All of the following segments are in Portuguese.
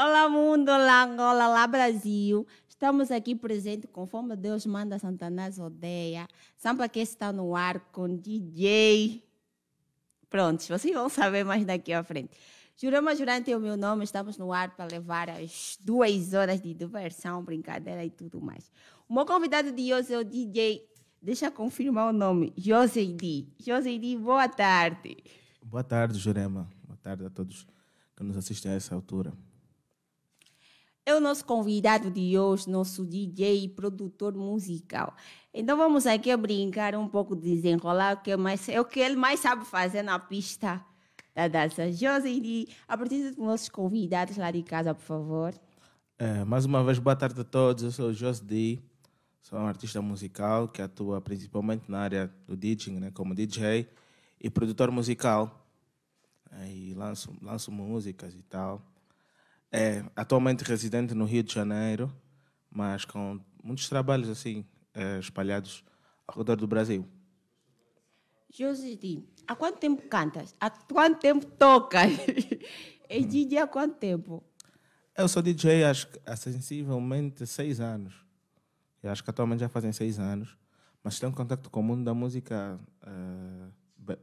Olá mundo, olá Angola, olá Brasil. Estamos aqui presentes conforme Deus manda Santanás odeia. Sampa que está no ar com DJ. Prontos, vocês vão saber mais daqui à frente. Jurama Jurante é o meu nome, estamos no ar para levar as duas horas de diversão, brincadeira e tudo mais. O meu convidado de hoje é o DJ, deixa eu confirmar o nome, Joseidi. Joseidi, boa tarde. Boa tarde, Jurema. Boa tarde a todos que nos assistem a essa altura é o nosso convidado de hoje, nosso DJ e produtor musical. Então vamos aqui brincar um pouco, desenrolar o que, mais, é o que ele mais sabe fazer na pista da dança. a apresenta os nossos convidados lá de casa, por favor. É, mais uma vez, boa tarde a todos. Eu sou o José Sou um artista musical que atua principalmente na área do DJing, né, como DJ e produtor musical. É, e lanço, lanço músicas e tal. É, atualmente residente no Rio de Janeiro, mas com muitos trabalhos assim é, espalhados ao redor do Brasil. Josi, há quanto tempo cantas? Há quanto tempo tocas? É hum. DJ há quanto tempo? Eu sou DJ acho, há sensivelmente seis anos. Eu acho que atualmente já fazem seis anos. Mas tenho contato com o mundo da música uh,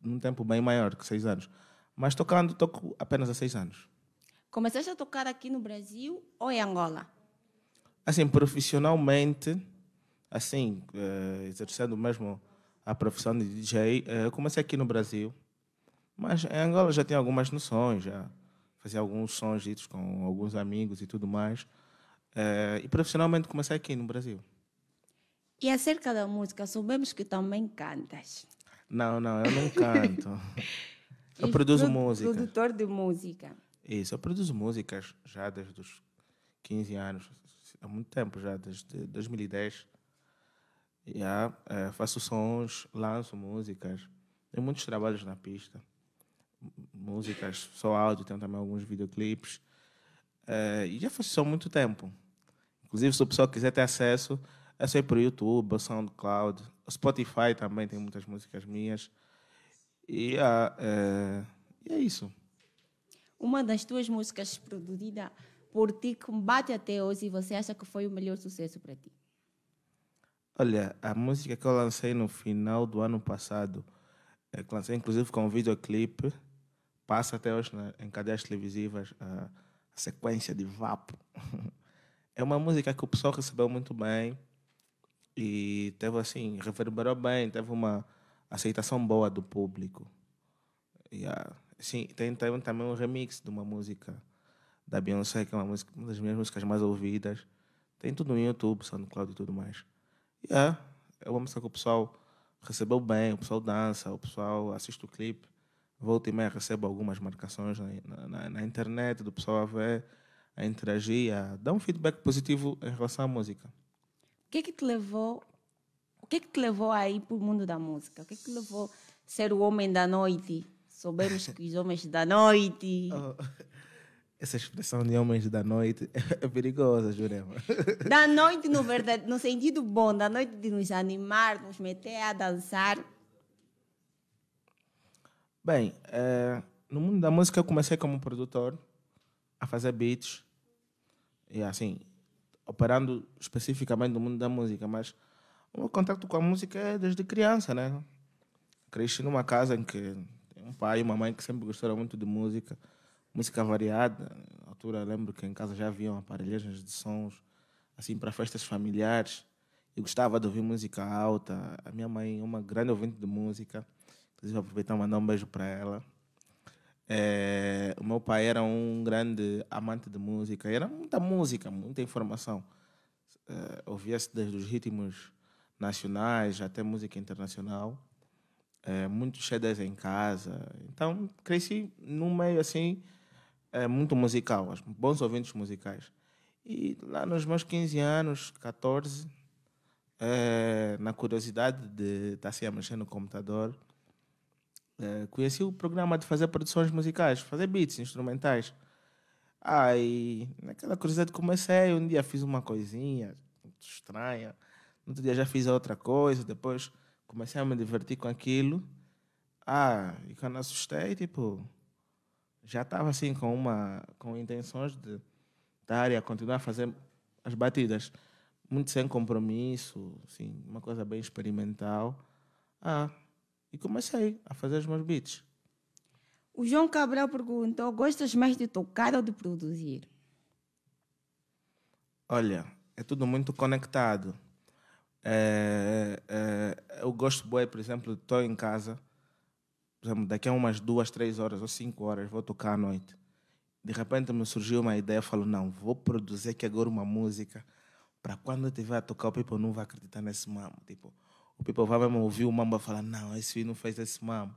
num tempo bem maior que seis anos. Mas tocando, toco apenas há seis anos. Começaste a tocar aqui no Brasil ou em Angola? Assim, profissionalmente, assim, eh, exercendo mesmo a profissão de DJ, eh, comecei aqui no Brasil. Mas em Angola já tinha algumas noções, já fazia alguns sons ditos com alguns amigos e tudo mais. Eh, e profissionalmente comecei aqui no Brasil. E acerca da música, soubemos que também cantas. Não, não, eu não canto. eu produzo música. Produtor de música. Isso, eu produzo músicas já desde os 15 anos, há muito tempo já, desde 2010. Yeah, é, faço sons, lanço músicas, tenho muitos trabalhos na pista. Músicas, só áudio, tenho também alguns videoclipes. É, e já faço isso há muito tempo. Inclusive, se o pessoal quiser ter acesso, é só ir para o YouTube, SoundCloud, Spotify também tem muitas músicas minhas. E, uh, é, e é isso uma das tuas músicas produzida por ti que bate até hoje e você acha que foi o melhor sucesso para ti? Olha, a música que eu lancei no final do ano passado, é, que lancei inclusive com um videoclipe, passa até hoje na, em cadeias televisivas a, a sequência de Vapo. é uma música que o pessoal recebeu muito bem e teve assim, reverberou bem, teve uma aceitação boa do público. Yeah. Sim, tem, tem também um remix de uma música da Beyoncé, que é uma, música, uma das minhas músicas mais ouvidas. Tem tudo no YouTube, SoundCloud e tudo mais. E é, é uma música que o pessoal recebeu bem, o pessoal dança, o pessoal assiste o clipe. Volta e meia recebo algumas marcações na, na, na internet do pessoal a ver, a interagir, a dar um feedback positivo em relação à música. O que é que te levou? O que é que te levou a ir para o mundo da música? O que é que te levou a ser o homem da noite? Soubemos que os homens da noite. Oh, essa expressão de homens da noite é perigosa, Jurema. Da noite, no, verdade, no sentido bom, da noite de nos animar, nos meter a dançar. Bem, é, no mundo da música eu comecei como produtor a fazer beats. E assim, operando especificamente no mundo da música, mas o meu contato com a música é desde criança, né? Cresci numa casa em que um pai e uma mãe que sempre gostaram muito de música, música variada. Na altura, lembro que em casa já haviam aparelhagens de sons, assim, para festas familiares. Eu gostava de ouvir música alta. A minha mãe é uma grande ouvinte de música. Inclusive, aproveitar e mandar um beijo para ela. É, o meu pai era um grande amante de música, era muita música, muita informação. É, Ouvia-se desde os ritmos nacionais até música internacional é, muitos CDs em casa. Então, cresci num meio assim, é, muito musical, bons ouvintes musicais. E lá nos meus 15 anos, 14, é, na curiosidade de tá estar assim a mexer no computador, é, conheci o programa de fazer produções musicais, fazer beats instrumentais. Aí, naquela curiosidade, comecei. Um dia fiz uma coisinha estranha, outro dia já fiz outra coisa, depois comecei a me divertir com aquilo. Ah, e quando assustei, tipo, já estava assim com uma com intenções de da tá e continuar a fazer as batidas muito sem compromisso, assim, uma coisa bem experimental. Ah, e comecei a fazer os meus beats. O João Cabral perguntou: gostas mais de tocar ou de produzir? Olha, é tudo muito conectado. É, é, eu gosto boi, por exemplo, estou em casa, por exemplo, daqui a umas duas, três horas ou cinco horas vou tocar à noite. De repente me surgiu uma ideia, eu falo, não, vou produzir aqui agora uma música para quando eu estiver a tocar, o people não vai acreditar nesse mambo. Tipo, o people vai mesmo ouvir o mambo e falar, não, esse filho não fez esse mambo.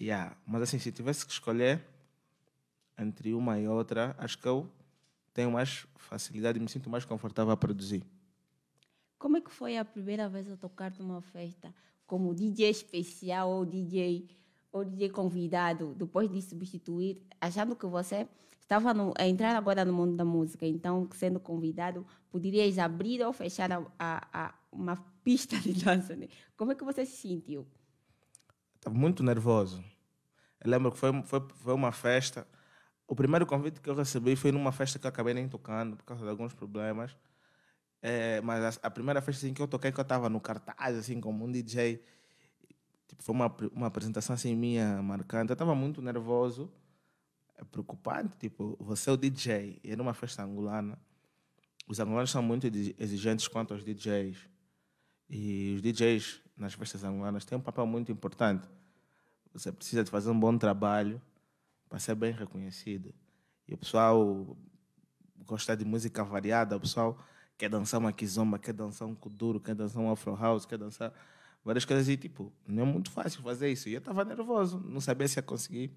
Yeah. Mas assim, se tivesse que escolher entre uma e outra, acho que eu tenho mais facilidade, me sinto mais confortável a produzir. Como é que foi a primeira vez a tocar numa festa como DJ especial ou DJ ou DJ convidado, depois de substituir, achando que você estava no, a entrar agora no mundo da música, então sendo convidado, poderias abrir ou fechar a, a, a uma pista de dança, né? Como é que você se sentiu? Estava muito nervoso. Eu lembro que foi, foi, foi uma festa. O primeiro convite que eu recebi foi numa festa que eu acabei nem tocando por causa de alguns problemas. É, mas a, a, primeira festa assim, que eu toquei, que eu estava no cartaz, assim, como um DJ, tipo, foi uma, uma apresentação assim minha, marcante. Eu estava muito nervoso, é, preocupante, tipo, você é o DJ. E era é uma festa angolana. Os angolanos são muito exigentes quanto aos DJs. E os DJs nas festas angolanas têm um papel muito importante. Você precisa de fazer um bom trabalho para ser bem reconhecido. E o pessoal gosta de música variada, o pessoal quer dançar uma kizomba, quer dançar um kuduro, quer dançar um afro house, quer dançar várias coisas e tipo, não é muito fácil fazer isso. E eu estava nervoso, não sabia se ia conseguir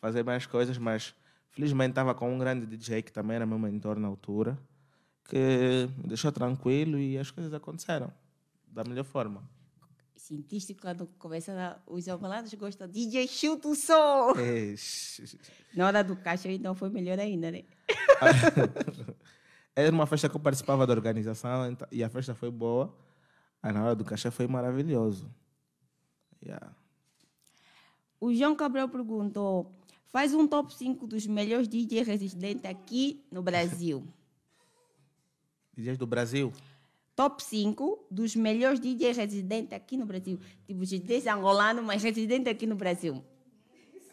fazer mais coisas, mas felizmente estava com um grande DJ que também era meu mentor na altura, que me deixou tranquilo e as coisas aconteceram da melhor forma. Sentiste quando começa os angolanos gosta de DJ chuta o som. É. Na hora do caixa então foi melhor ainda, né? Era uma festa que eu participava da organização então, e a festa foi boa. Aí na hora do cachê foi maravilhoso. Yeah. O João Cabral perguntou: faz um top 5 dos melhores DJs residentes aqui no Brasil. DJs do Brasil? Top 5 dos melhores DJs residentes aqui no Brasil. Tipo, DJs angolano, mas residente aqui no Brasil.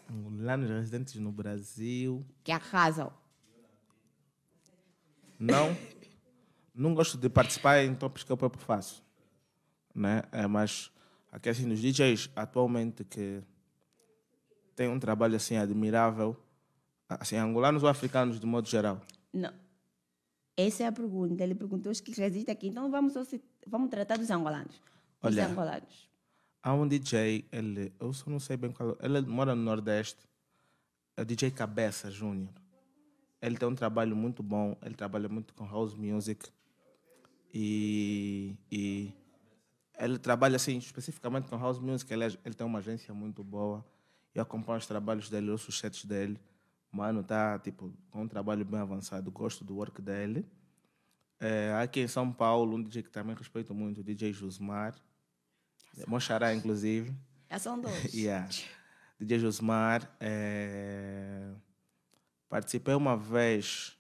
Angolanos residentes no Brasil. Que arrasam não, não gosto de participar em tópicos que eu próprio faço. Né? É, mas aqui assim, nos DJs atualmente que têm um trabalho assim admirável, assim, angolanos ou africanos de modo geral? Não. Essa é a pergunta. Ele perguntou os que resistem aqui. Então vamos, vamos tratar dos angolanos. Olha, dos angolanos. Há um DJ, ele, eu só não sei bem qual. Ele mora no Nordeste. É o DJ Cabeça Júnior ele tem um trabalho muito bom, ele trabalha muito com house music e, e ele trabalha assim especificamente com house music, ele, é, ele tem uma agência muito boa, eu acompanho os trabalhos dele, os sets dele, mano tá tipo com um trabalho bem avançado, gosto do work dele. É, aqui em São Paulo, um DJ que também respeito muito, o DJ Josmar, Mochará inclusive. Já são dois. yeah. DJ Josmar. é... Participei uma vez.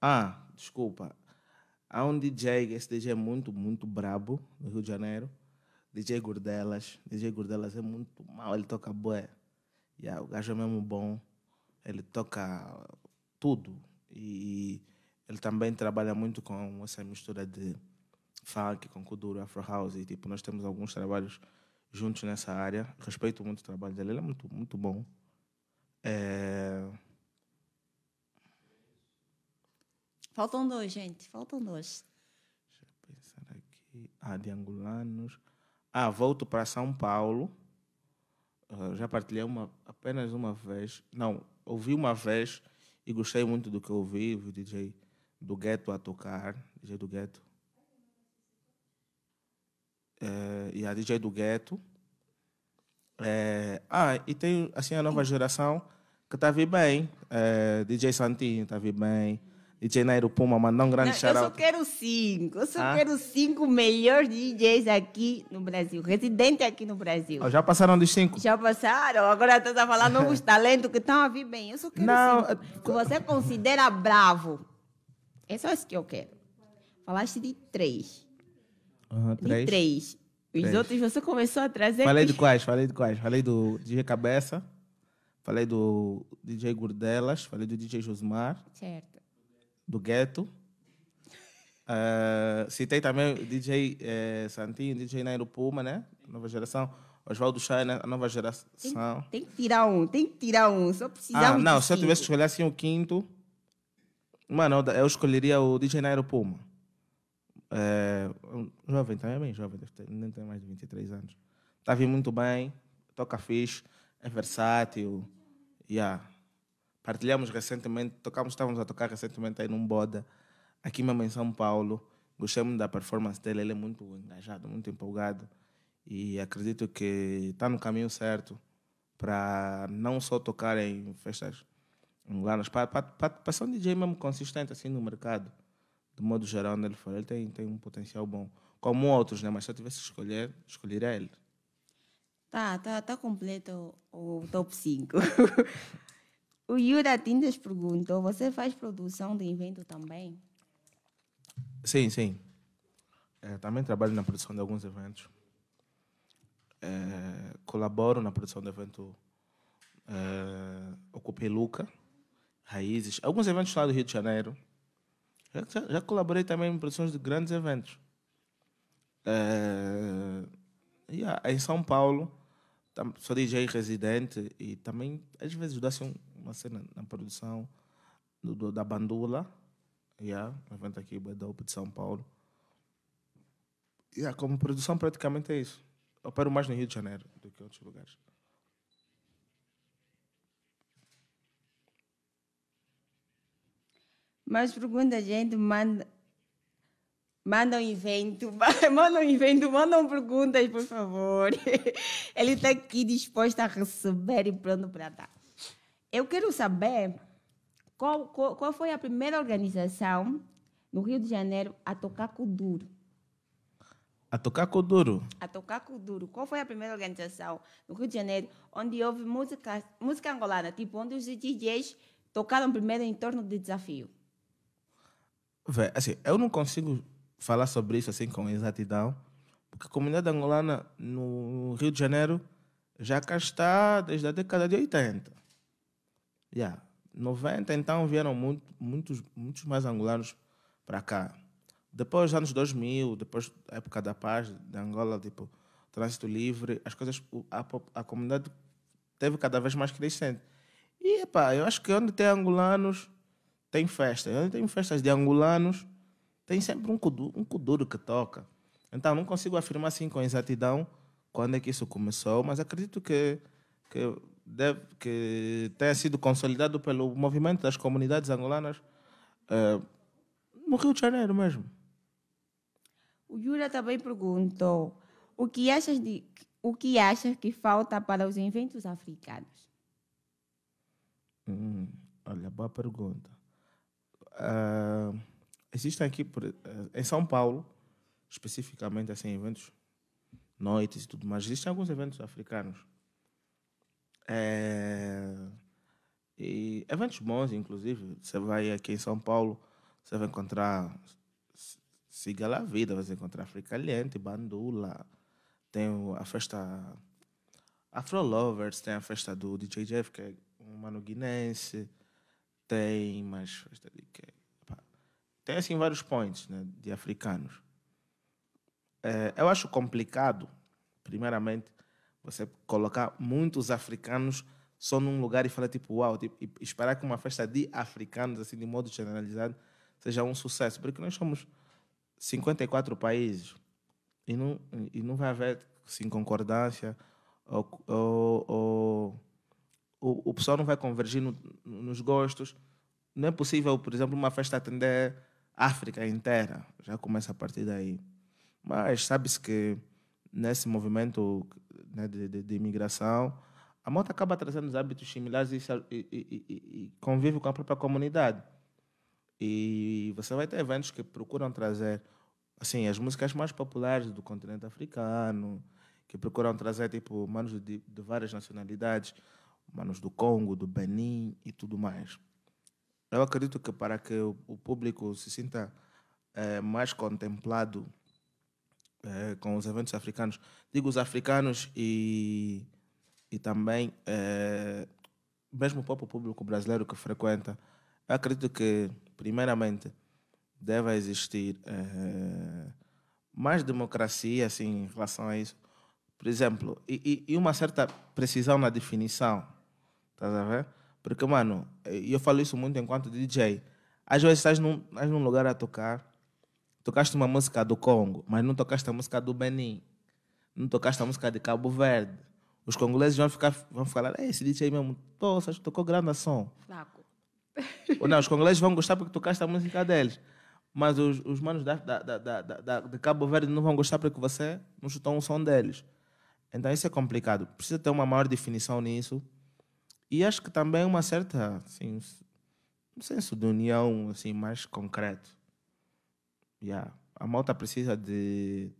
Ah, desculpa. Há um DJ, esse DJ é muito, muito brabo, no Rio de Janeiro. DJ Gordelas. DJ Gordelas é muito mal, ele toca bué. Yeah, o gajo é mesmo bom. Ele toca tudo. E ele também trabalha muito com essa mistura de funk, com kuduro, afro house. E, tipo, nós temos alguns trabalhos juntos nessa área. Respeito muito o trabalho dele. Ele é muito, muito bom. É... Faltam dois, gente. Faltam dois. Deixa eu pensar aqui. Ah, de angolanos. Ah, volto para São Paulo. Uh, já partilhei uma, apenas uma vez. Não, ouvi uma vez e gostei muito do que ouvi. O DJ do Gueto a tocar. DJ do Gueto. É, e a DJ do Gueto. É, ah, e tem assim, a nova geração que está a vir bem. É, DJ Santinho está a vir bem. DJ Nairo Puma, mandar um grande Não, Eu só quero cinco. Eu só ah? quero cinco melhores DJs aqui no Brasil, residente aqui no Brasil. já passaram dos cinco? Já passaram. Agora tu tá falando novos talentos que estão a vir bem. Eu só quero Não, cinco. Que é você considera bravo. É só isso que eu quero. Falaste de três. Uhum, três. De três. Os três. outros você começou a trazer. Falei de quais? Falei de quais? Falei do DJ Cabeça. Falei do DJ Gordelas, falei do DJ Josmar. Certo do Gueto. Uh, eh, citei também o DJ eh, Santinho, DJ Nairo Puma, né? Nova geração. Oswaldo Chay, né? A nova geração. Tem, tem, que tirar um, tem que tirar um. Só precisava. ah, Não, se eu tivesse que escolher assim o quinto. Mano, eu escolheria o DJ Nairo Puma. É, eh, jovem também, é bem jovem, nem tem mais de 23 anos. Está vindo muito bem, toca fixe, é versátil. Yeah. Partilhamos recentemente, tocamos, estávamos a tocar recentemente aí num boda, aqui mesmo em São Paulo. Gostei muito da performance dele, ele é muito engajado, muito empolgado. E acredito que está no caminho certo para não só tocar em festas angolanas, para ser um DJ mesmo consistente assim no mercado, de modo geral, onde né, ele for. Ele tem, tem um potencial bom, como outros, né? mas se eu tivesse que escolher, escolheria ele. Tá, tá, tá completo o, o top 5. O Yura Tintas perguntou: você faz produção de evento também? Sim, sim. É, também trabalho na produção de alguns eventos. É, colaboro na produção do evento é, Ocupei Luca, Raízes, alguns eventos lá do Rio de Janeiro. Já, já colaborei também em produções de grandes eventos. É, yeah, em São Paulo, sou DJ residente e também às vezes dou assim um uma na, na produção do, do, da Bandula, yeah, um evento aqui dope de São Paulo. Yeah, como produção praticamente é isso. Eu opero mais no Rio de Janeiro do que em outros lugares. Mais pergunta gente, manda, manda um evento, manda um evento, mandam perguntas, por favor. Ele está aqui disposto a receber e pronto para dar. Eu quero saber qual, qual, qual, foi a primeira organização no Rio de Janeiro a tocar com duro. A tocar com duro? A tocar com duro. Qual foi a primeira organização no Rio de Janeiro onde houve música, música angolana, tipo onde os DJs tocaram primeiro em torno de desafio? Vé, assim, eu não consigo falar sobre isso assim com exatidão, porque a comunidade angolana no Rio de Janeiro já cá está desde a década de 80. Yeah. 90, então vieram muito, muitos, muitos mais angolanos para cá. Depois, anos 2000, depois da época da paz de Angola, tipo, trânsito livre, as coisas, a, a comunidade teve cada vez mais crescente. E, epá, eu acho que onde tem angolanos, tem festa. E onde tem festas de angolanos, tem sempre um kuduro, um kuduro que toca. Então, não consigo afirmar assim com exatidão quando é que isso começou, mas acredito que, que deve, que tenha sido consolidado pelo movimento das comunidades angolanas uh, no Rio de Janeiro mesmo. O Jura também perguntou o que achas de o que achas que falta para os eventos africanos? Hum, olha, boa pergunta. Uh, existem aqui eh, em São Paulo, especificamente assim, eventos noites e tudo mais. Existem alguns eventos africanos é, e eventos bons, inclusive. Você vai aqui em São Paulo, você vai encontrar Siga La Vida, você vai encontrar Fricaliente, Bandula. Tem a festa Afro Lovers, tem a festa do DJ Jeff, que é um mano guinense. Tem mais festa de Tem assim vários pontos né, de africanos. É, eu acho complicado, primeiramente, você colocar muitos africanos só num lugar e falar tipo, uau, tipo, e esperar que uma festa de africanos, assim, de modo generalizado, seja um sucesso. Porque nós somos 54 países e não, e não vai haver, sim, concordância ou, ou, ou o, o pessoal não vai convergir no, nos gostos. Não é possível, por exemplo, uma festa atender a África inteira. Já começa a partir daí. Mas sabe-se que nesse movimento né, de, de, de, imigração, a moto acaba trazendo os hábitos similares e, e, e, e, convive com a própria comunidade. E você vai ter eventos que procuram trazer assim as músicas mais populares do continente africano, que procuram trazer tipo manos de, de várias nacionalidades, manos do Congo, do Benin e tudo mais. Eu acredito que para que o, o público se sinta é, mais contemplado é, com os eventos africanos. Digo os africanos e, e também é, mesmo o próprio público brasileiro que frequenta. Eu acredito que, primeiramente, deve existir é, mais democracia assim, em relação a isso. Por exemplo, e, e, uma certa precisão na definição. Estás a ver? Porque, mano, eu falo isso muito enquanto DJ. Às vezes estás num, estás num lugar a tocar tocaste uma música do Congo, mas não tocaste a música do Benin, não tocaste a música de Cabo Verde. Os congoleses vão ficar, vão falar, é, esse DJ mesmo, nossa, tocou grande som. Flaco. Ou não, os congoleses vão gostar porque tocaste a música deles. Mas os, os manos da, da, da, da, de Cabo Verde não vão gostar porque você não chutou um som deles. Então isso é complicado. Precisa ter uma maior definição nisso. E acho que também uma certa, assim, um senso de união assim, mais concreto Yeah. A malta precisa de,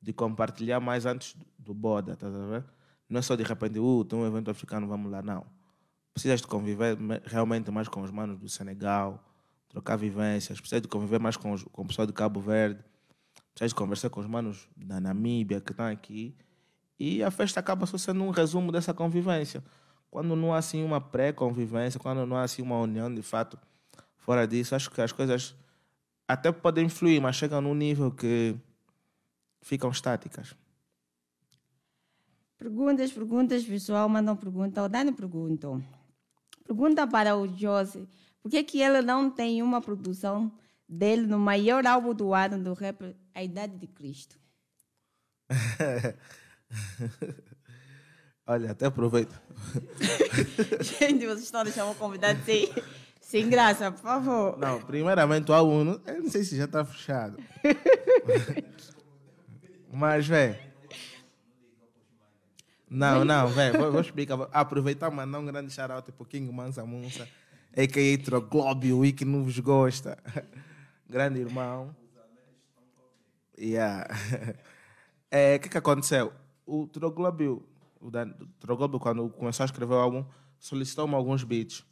de compartilhar mais antes do boda, tá vendo? Não é só de repente, uh, tem um evento africano, vamos lá, não. Precisas de conviver realmente mais com os manos do Senegal, trocar vivências, precisas de conviver mais com, os, com o pessoal de Cabo Verde, precisas de conversar com os manos da Namíbia que estão aqui. E a festa acaba só sendo um resumo dessa convivência. Quando não há assim uma pré-convivência, quando não há assim uma união de fato fora disso, acho que as coisas até podem fluir, mas chegam num nível que ficam estáticas. Perguntas, perguntas, pessoal, mandam pergunta. O Dani perguntou. Pergunta para o Jose, por que, que ele não tem uma produção dele no maior álbum do ano do rap, A Idade de Cristo? Olha, até aproveito. Gente, vocês estão deixando o convidado sair. Sem graça, por favor. Não, primeiramente o aluno, eu não sei se já está fechado. Mas, velho. Não, não, velho, vou, vou, explicar. Vou aproveitar, mandar um grande shout-out pro King Mansa Munsa, a.k.a. Troglobio, e que não vos gosta. grande irmão. Yeah. É, o que que aconteceu? O Troglobio, o Dan, o quando começou a escrever o álbum, solicitou-me alguns beats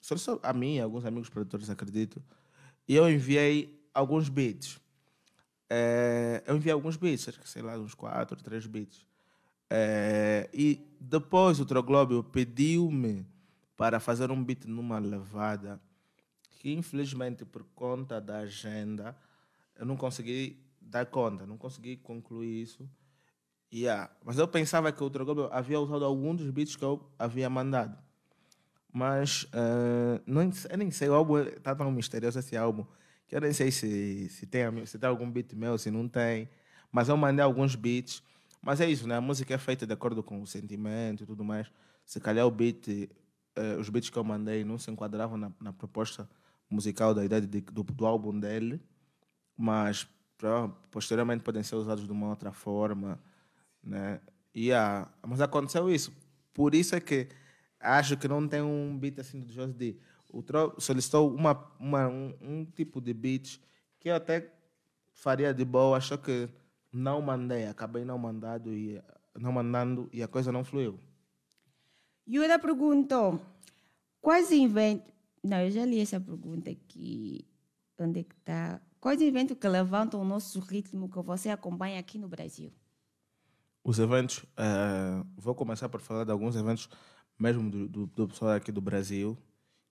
só a mim, alguns amigos produtores, acredito. E eu enviei alguns beats. É, eh, eu enviei alguns beats, acho que sei lá, uns 4, 3 beats. É, e depois o Troglobio pediu-me para fazer um beat numa levada que infelizmente por conta da agenda eu não consegui dar conta, não consegui concluir isso. Yeah. Mas eu pensava que o Troglobio havia usado algum dos beats que eu havia mandado. Mas uh, não, eu nem sei, o álbum está tão misterioso esse álbum, que eu nem sei se, se, tem, se tem algum beat meu, se não tem. Mas eu mandei alguns beats. Mas é isso, né? A música é feita de acordo com o sentimento e tudo mais. Se calhar o beat, uh, os beats que eu mandei não se enquadravam na, na proposta musical da idade de, do, do álbum dele, mas pra, posteriormente podem ser usados de uma outra forma, né? E a, ah, mas aconteceu isso. Por isso é que acho que não tem um beat assim do Jose D. O Tro solicitou uma, uma, um, um tipo de beat que eu até faria de boa, Acho que não mandei, acabei não mandado e não mandando e a coisa não fluiu. Yura perguntou: quais inventos. Não, eu já li essa pergunta aqui. Onde é que está? Quais eventos que levantam o nosso ritmo que você acompanha aqui no Brasil? Os eventos, uh, vou começar por falar de alguns eventos mesmo do, do, do pessoal aqui do Brasil,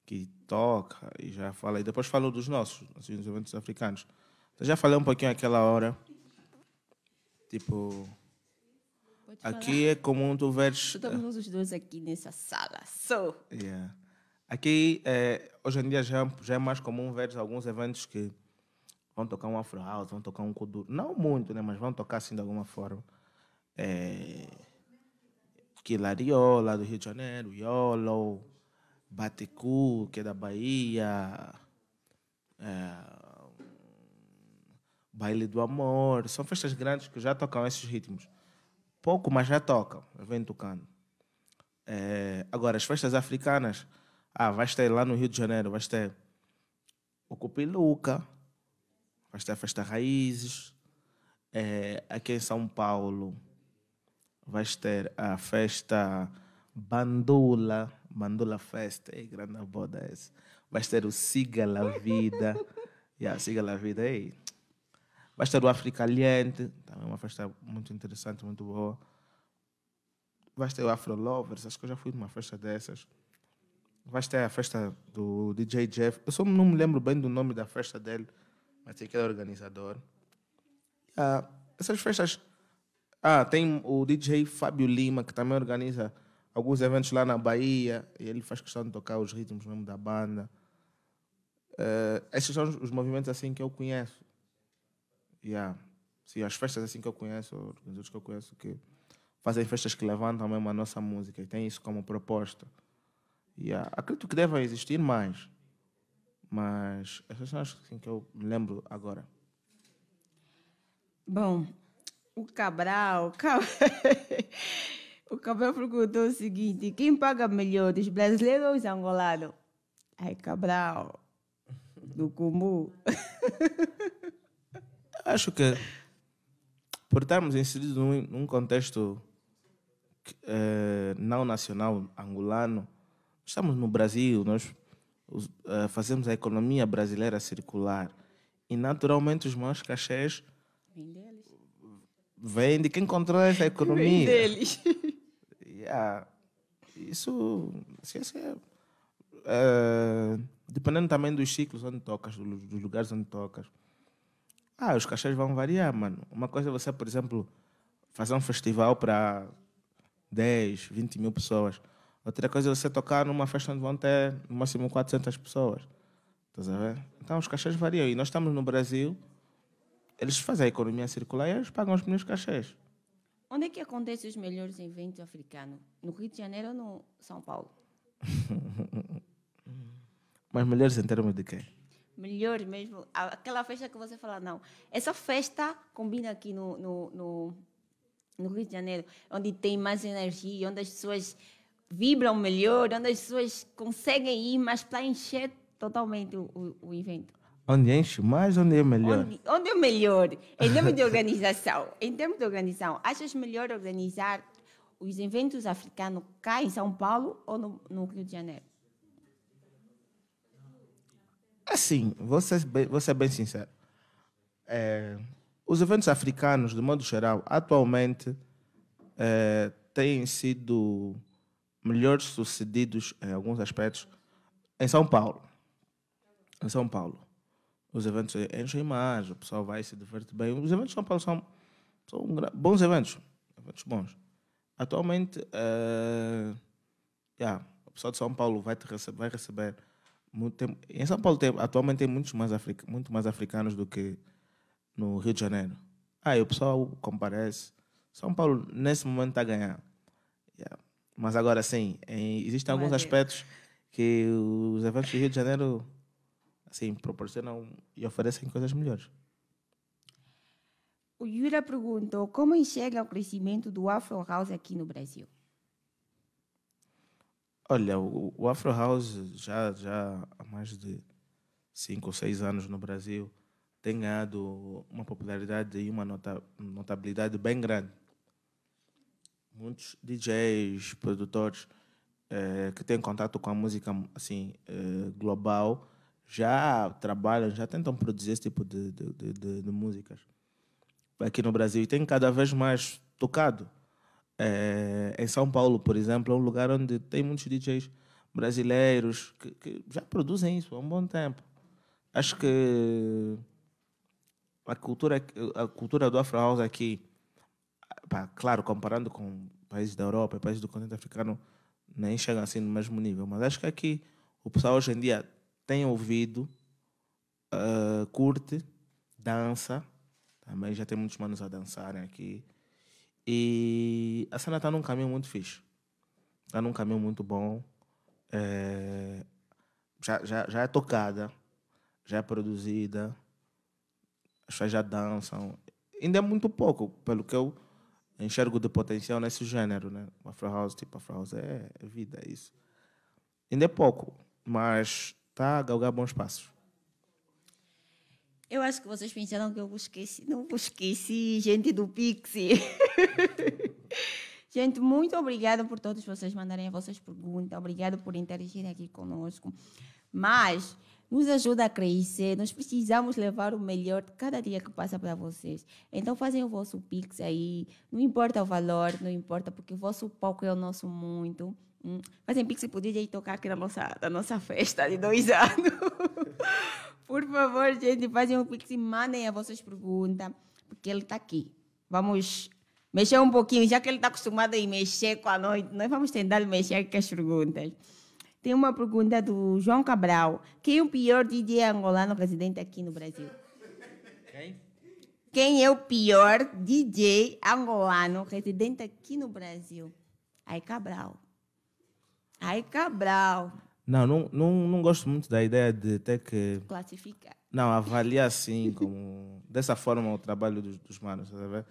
que toca e já falei. Depois falou dos nossos, assim, dos eventos africanos. Então, já falei um pouquinho aquela hora. Tipo. aqui falar. é comum tu veres. Estamos eh, os dois aqui nessa sala. So. Yeah. Aqui, eh, hoje em dia, já, já é mais comum ver alguns eventos que vão tocar um Afro House, vão tocar um Kuduro. Não muito, né? Mas vão tocar assim de alguma forma. É que é Lariol, lá do Rio de Janeiro, Yolo, Batecu, que é da Bahia, é, Baile do Amor. São festas grandes que já tocam esses ritmos. Pouco, mas já tocam, vem tocando. É, agora, as festas africanas, ah, vai ter lá no Rio de Janeiro, vai ter o Cupiluca, vai ter a Festa Raízes, é, aqui em São Paulo, vais ter a festa Bandula, Bandula festa, ei, grande boda é essa. Vais ter o Siga La Vida, yeah, Siga La Vida, aí. Vais ter o África também uma festa muito interessante, muito boa. Vais ter o Afro Lovers, acho que eu já fui numa festa dessas. Vais ter a festa do DJ Jeff, eu só não me lembro bem do nome da festa dele, mas sei que é organizador. Yeah, essas festas ah, tem o DJ Fábio Lima, que também organiza alguns eventos lá na Bahia, e ele faz questão de tocar os ritmos mesmo da banda. Uh, esses são os movimentos assim que eu conheço. Yeah. Sim, as festas assim que eu conheço, outros que eu conheço, que fazem festas que levantam mesmo a nossa música e tem isso como proposta. Yeah. Acredito que devem existir mais, mas essas são as assim, que eu me lembro agora. Bom, o Cabral, o Cabral perguntou o seguinte: quem paga melhor, os brasileiros ou os angolanos? Ai, Cabral, do Cumbu. Acho que por estarmos inseridos num, num contexto eh, não nacional angolano, estamos no Brasil, nós uh, fazemos a economia brasileira circular e naturalmente os maiores cachês Vendela vem de quem controla essa economia. Vem deles. Yeah. Isso, é, é eh, dependendo também dos ciclos onde tocas, dos lugares onde tocas. Ah, os cachês vão variar, mano. Uma coisa é você, por exemplo, fazer um festival para 10, 20 mil pessoas. Outra coisa é você tocar numa festa onde vão ter no máximo 400 pessoas. Estás a ver? Então os cachês variam. E nós estamos no Brasil, eles fazem a economia circular e eles pagam os primeiros cachês. Onde é que acontecem os melhores eventos africanos? No Rio de Janeiro ou no São Paulo? Mas melhores em termos de quê? Melhores mesmo. Aquela festa que você fala, não. Essa festa combina aqui no, no, no, no Rio de Janeiro, onde tem mais energia, onde as pessoas vibram melhor, onde as pessoas conseguem ir mais para encher totalmente o, o, o evento. Onde enche mais, onde é melhor? Onde, onde é melhor? Em termos de organização. em termos de organização, achas melhor organizar os eventos africanos cá em São Paulo ou no, no Rio de Janeiro? Assim, vou ser bem, vou ser bem sincero. É, os eventos africanos, de modo geral, atualmente é, têm sido melhor sucedidos em alguns aspectos em São Paulo. Em São Paulo. Os eventos enchem mais, o pessoal vai se diverte bem. Os eventos de São Paulo são, são bons eventos, eventos bons. Atualmente, uh, yeah, o pessoal de São Paulo vai, receber, vai receber muito tempo. Em São Paulo, tem, atualmente, tem muitos mais, africa, muito mais africanos do que no Rio de Janeiro. Aí ah, o pessoal comparece. São Paulo, nesse momento, está a ganhar. Yeah. Mas agora sim, existem é alguns aspectos que os eventos do Rio de Janeiro assim, proporcionam e oferecem coisas melhores. O Yura perguntou como enxerga o crescimento do Afro House aqui no Brasil. Olha, o, o Afro House já, já há mais de cinco ou seis anos no Brasil tem ganhado uma popularidade e uma nota, notabilidade bem grande. Muitos DJs, produtores eh, que têm contato com a música assim eh, global já trabalham, já tentam produzir esse tipo de, de, de, de músicas aqui no Brasil e tem cada vez mais tocado. É, em São Paulo, por exemplo, é um lugar onde tem muitos DJs brasileiros que, que já produzem isso há um bom tempo. Acho que a cultura, a cultura do Afro House aqui, pá, claro, comparando com países da Europa e países do continente africano, nem chega assim no mesmo nível, mas acho que aqui o pessoal hoje em dia tem ouvido, uh, curte, dança. Também tá? já tem muitos manos a dançarem né, aqui. E a cena está num caminho muito fixe. Está num caminho muito bom. É, já, já, já é tocada, já é produzida, as pessoas já dançam. Ainda é muito pouco, pelo que eu enxergo de potencial nesse gênero, né? Afro House, tipo, Afro House é, é vida, é isso. Ainda é pouco, mas tá? Galgar bons passos. Eu acho que vocês pensaram que eu esqueci. Não esqueci, gente do pixi gente, muito obrigada por todos vocês mandarem as vossas perguntas. Obrigada por interagir aqui conosco. Mas nos ajuda a crescer. Nós precisamos levar o melhor de cada dia que passa para vocês. Então, fazem o vosso Pix aí. Não importa o valor, não importa, porque o vosso palco é o nosso muito fazem pix pro DJ tocar aqui na nossa, na nossa festa de dois anos. Por favor, gente, fazem um pix e mandem as vossas perguntas, porque ele está aqui. Vamos mexer um pouquinho, já que ele está acostumado a mexer com a noite, nós vamos tentar mexer com as perguntas. Tem uma pergunta do João Cabral. Quem é o pior DJ angolano presidente aqui no Brasil? Quem? Quem é o pior DJ angolano residente aqui no Brasil? Aí Cabral. Ai, Cabral. Não, não, não, não gosto muito da ideia de ter que. Classificar. Não, avaliar assim, como. dessa forma, o trabalho dos, dos manos, sabe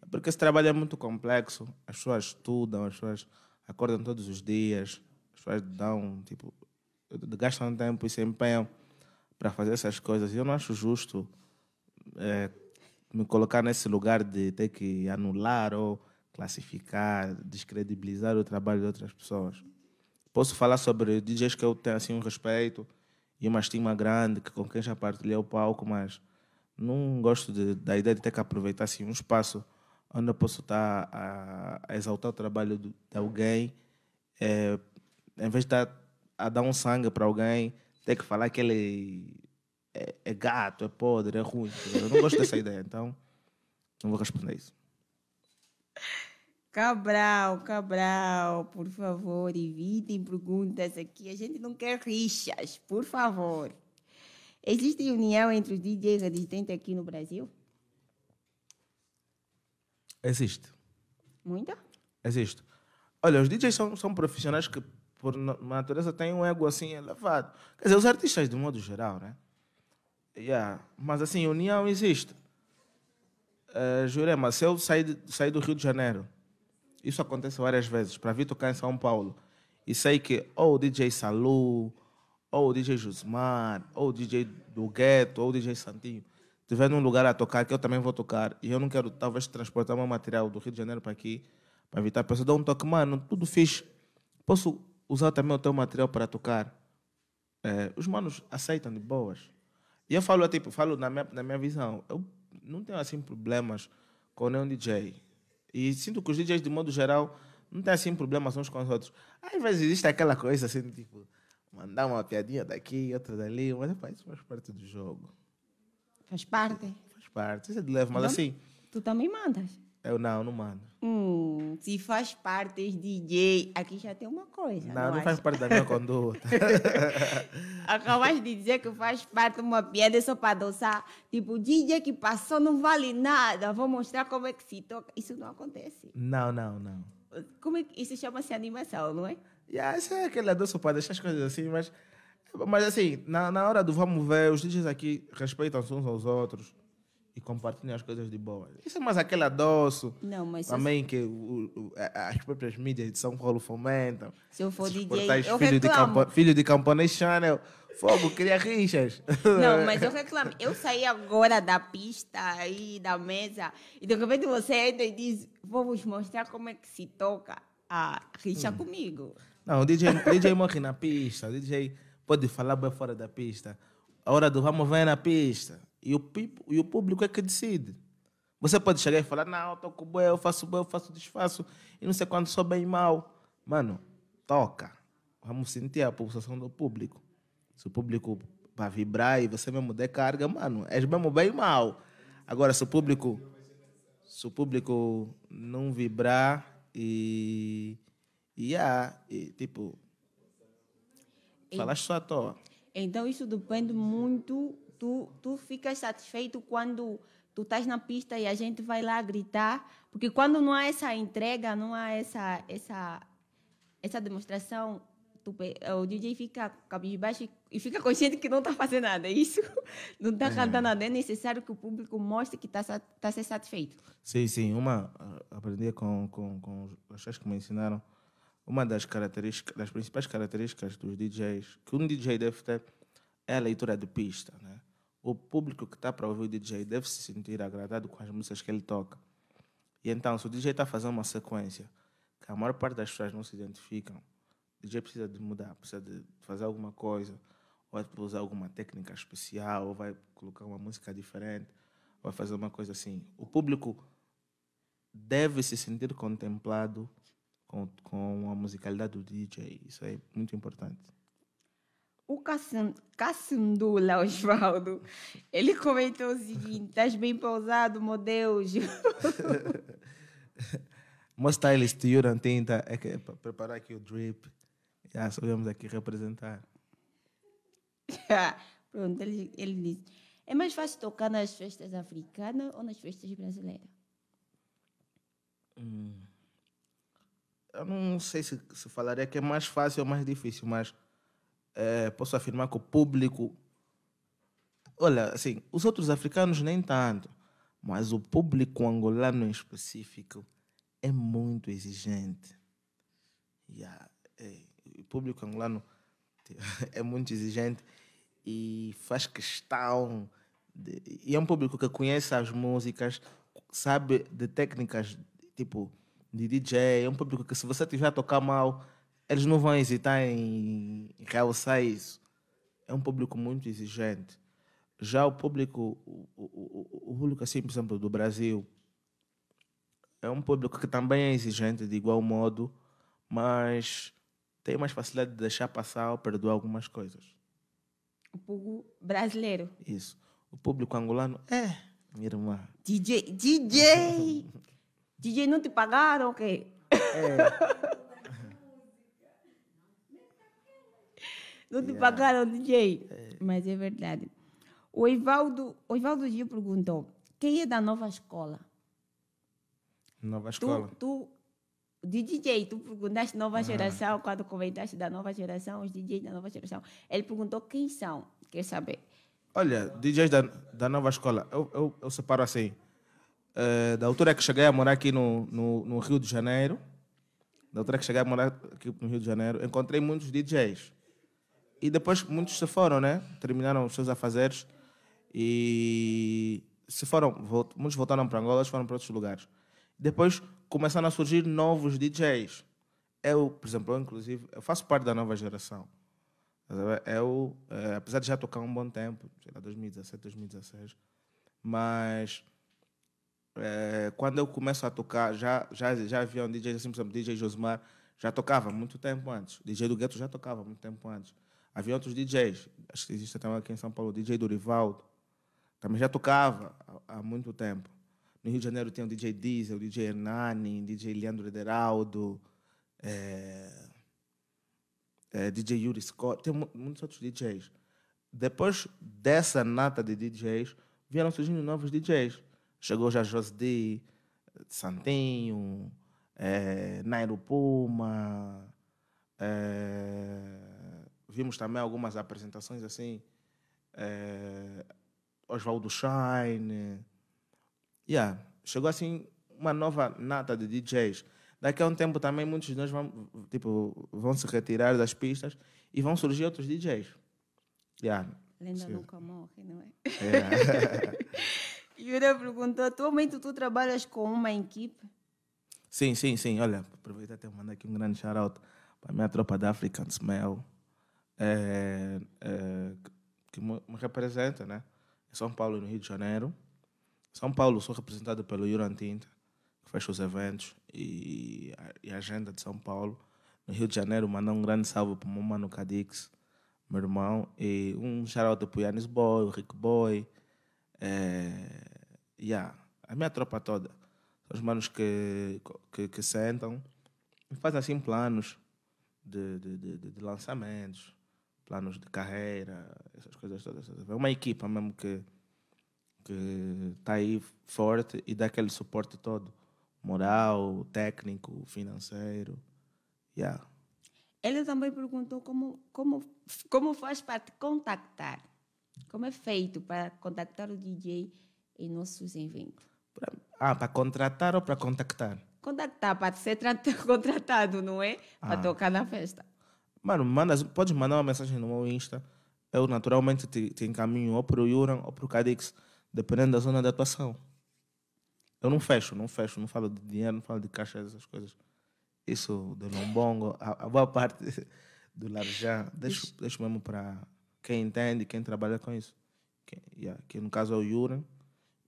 tá Porque esse trabalho é muito complexo. As pessoas estudam, as pessoas acordam todos os dias, as pessoas dão, tipo, gastam tempo e se empenham para fazer essas coisas. E eu não acho justo é, me colocar nesse lugar de ter que anular ou classificar, descredibilizar o trabalho de outras pessoas posso falar sobre DJs que eu tenho assim um respeito e uma estima grande, que com quem já partilhei o palco, mas não gosto de, da ideia de ter que aproveitar assim, um espaço onde eu posso estar a, a exaltar o trabalho de, alguém, é, em vez de estar a dar um sangue para alguém, ter que falar que ele é, é, é gato, é podre, é ruim. Eu não gosto dessa ideia, então não vou responder isso. Cabral, Cabral, por favor, evitem perguntas aqui. A gente não quer rixas, por favor. Existe união entre os DJs resistentes aqui no Brasil? Existe. Muita? Existe. Olha, os DJs são, são profissionais que, por natureza, têm um ego assim elevado. Quer dizer, os artistas, de modo geral, né? Yeah. Mas assim, união existe. Uh, Jurema, se eu sair, sair do Rio de Janeiro isso acontece várias vezes. Para vir tocar em São Paulo. E sei que ou o DJ Salu, ou o DJ Jusmar, ou o DJ do Gueto, ou o DJ Santinho, tiver num lugar a tocar que eu também vou tocar e eu não quero talvez transportar meu material do Rio de Janeiro para aqui, para evitar a pessoa dar um toque, mano, tudo fixe. Posso usar também o teu material para tocar? É, os manos aceitam de boas. E eu falo, tipo, falo na minha, na minha visão, eu não tenho assim problemas com nenhum DJ. E sinto que os DJs, de modo geral, não tem assim problemas uns com os outros. Às vezes existe aquela coisa assim, tipo, mandar uma piadinha daqui, outra dali, mas rapaz, isso faz parte do jogo. Faz parte? Faz parte, isso é de leve, mas tu assim. Tu também mandas. Eu não, não mando. Hum, se faz parte de DJ, aqui já tem uma coisa. Não, não, não faz parte da minha conduta. Acabas de dizer que faz parte de uma piada só para adoçar. Tipo, DJ que passou não vale nada. Vou mostrar como é que se toca. Isso não acontece. Não, não, não. Como é que isso chama-se animação, não é? Yeah, isso é aquela adoço para deixar as coisas assim, mas. Mas assim, na, na hora do vamos ver, os DJs aqui respeitam uns aos outros e compartilham as coisas de boa. Isso é mais aquele adoço não, mas também eu... que o, o, as próprias mídias de São Paulo fomentam. Se eu for DJ, eu filho reclamo. De campo, filho de camponês channel, fogo, cria rixas. Não, mas eu reclamo. Eu saí agora da pista aí, da mesa, e de repente você entra e diz, vou vos mostrar como é que se toca a rixa hum. comigo. Não, o DJ, DJ morre na pista, o DJ pode falar bem fora da pista. A hora do vamos vem na pista. E o, people, e o público é que decide. Você pode chegar e falar, não, eu toco bem, eu faço bem, eu faço desfaço, e não sei quando sou bem e mal. Mano, toca. Vamos sentir a pulsação do público. Se o público vai vibrar e você mesmo der carga, mano, és mesmo bem e mal. Agora, se o público, se o público não vibrar e. E, ah, e tipo. Falaste só à toa. Então, isso depende muito tu, tu ficas satisfeito quando tu estás na pista e a gente vai lá gritar, porque quando não há essa entrega, não há essa essa essa demonstração, tu, eh, o DJ fica cabisbaixo e fica consciente que não está fazendo nada, é isso? Não está é. cantando nada, é necessário que o público mostre que está tá, tá satisfeito. Sim, sim, uma, eh, aprendi com, com, com os que me ensinaram, uma das características, das principais características dos DJs, que um DJ deve ter, é a leitura de pista, né? o público que está para ouvir o DJ deve se sentir agradado com as músicas que ele toca. E então, se o DJ está fazendo uma sequência que a maior parte das pessoas não se identificam, o DJ precisa de mudar, precisa de fazer alguma coisa, ou vai é usar alguma técnica especial, ou vai colocar uma música diferente, ou vai fazer uma coisa assim. O público deve se sentir contemplado com, com a musicalidade do DJ. Isso é muito importante o Cassandula Osvaldo, ele comentou o seguinte: estás bem pausado, meu Deus. Uma stylist Yuran tenta é que, é preparar aqui o drip. Já soubemos aqui representar. Pronto, ele, ele disse: é mais fácil tocar nas festas africanas ou nas festas brasileiras? Hum. Eu não sei se, se falaria que é mais fácil ou mais difícil, mas é, posso afirmar que o público. Olha, assim, os outros africanos nem tanto, mas o público angolano em específico é muito exigente. Yeah, é, o público angolano é muito exigente e faz questão. De, e é um público que conhece as músicas, sabe de técnicas tipo de DJ. É um público que, se você tiver a tocar mal, eles não vão hesitar em realçar isso. É um público muito exigente. Já o público, o, o, o público assim, por exemplo, do Brasil, é um público que também é exigente de igual modo, mas tem mais facilidade de deixar passar ou perdoar algumas coisas. O público brasileiro. Isso. O público angolano é, minha irmã. DJ, DJ! DJ, não te pagaram, ok? É. Tudo yeah. para do DJ. É. Mas é verdade. O Ivaldo, o Ivaldo Gil perguntou: quem é da nova escola? Nova escola. Tu, tu de DJ, tu perguntaste nova ah. geração, quando comentaste da nova geração, os DJs da nova geração. Ele perguntou quem são, quer saber. Olha, DJs da, da nova escola, eu, eu, eu separo assim. Uh, da altura que cheguei a morar aqui no, no, no Rio de Janeiro, da altura que cheguei a morar aqui no Rio de Janeiro, encontrei muitos DJs. E depois muitos se foram, né? Terminaram os seus afazeres e se foram, muitos voltaram para Angola, foram para outros lugares. Depois começaram a surgir novos DJs. Eu, por exemplo, eu, inclusive, eu faço parte da nova geração. Eu, é, apesar de já tocar um bom tempo, sei lá, 2017, 2016, mas é, quando eu começo a tocar, já, já, já havia um DJ, assim, por exemplo, DJ Josmar, já tocava muito tempo antes. DJ do Gueto já tocava muito tempo antes. Havia outros DJs, acho que existe até um aqui em São Paulo, DJ Dorivaldo, também já tocava há, há muito tempo. No Rio de Janeiro tem o DJ Diesel, o DJ Hernani, DJ Leandro Ederaldo, é, é, DJ Yuri Scott, tem muitos outros DJs. Depois dessa nata de DJs, vieram surgindo novos DJs. Chegou já José D, Santinho, é, Nairo Puma, é, vimos também algumas apresentações assim. É, Oswaldo Shine. Yeah, chegou assim uma nova nata de DJs. Daqui a um tempo também muitos de nós vão, tipo, vão se retirar das pistas e vão surgir outros DJs. Yeah. Lenda Sim. nunca morre, não é? Yeah. Yura perguntou, atualmente tu trabalhas com uma equipe? Sim, sim, sim. Olha, aproveitar até mandar aqui um grande shout-out para a minha tropa da African Smell é, é, que me, representa, né? Em é São Paulo e no Rio de Janeiro. São Paulo sou representado pelo Yuran Tinta, que fecha os eventos e a, e a, agenda de São Paulo. No Rio de Janeiro, mandar um grande salve para o meu mano Cadix, meu irmão, e um shout para o Yanis Boy, o Rick Boy, é, yeah, a minha tropa toda. São os manos que, que, que sentam e fazem assim planos de, de, de, de lançamentos, planos de carreira, essas coisas todas. É uma equipa mesmo que que está aí forte e dá aquele suporte todo, moral, técnico, financeiro. Yeah. Ele também perguntou como, como, como faz para te contactar. Como é feito para contactar o DJ em nossos eventos? ah, para contratar ou para contactar? Contactar, para ser contratado, não é? Para ah. tocar na festa. Mano, manda, pode mandar uma mensagem no meu Insta. Eu naturalmente te, te encaminho ou para o Yuran ou para o Cadix, dependendo da zona de atuação. Eu não fecho, não fecho, não falo de dinheiro, não falo de caixa, essas coisas. Isso do Lombongo, a, a boa parte do Larjá, deixo, deixo mesmo para quem entende, quem trabalha com isso. Que, yeah, que no caso é o Yuran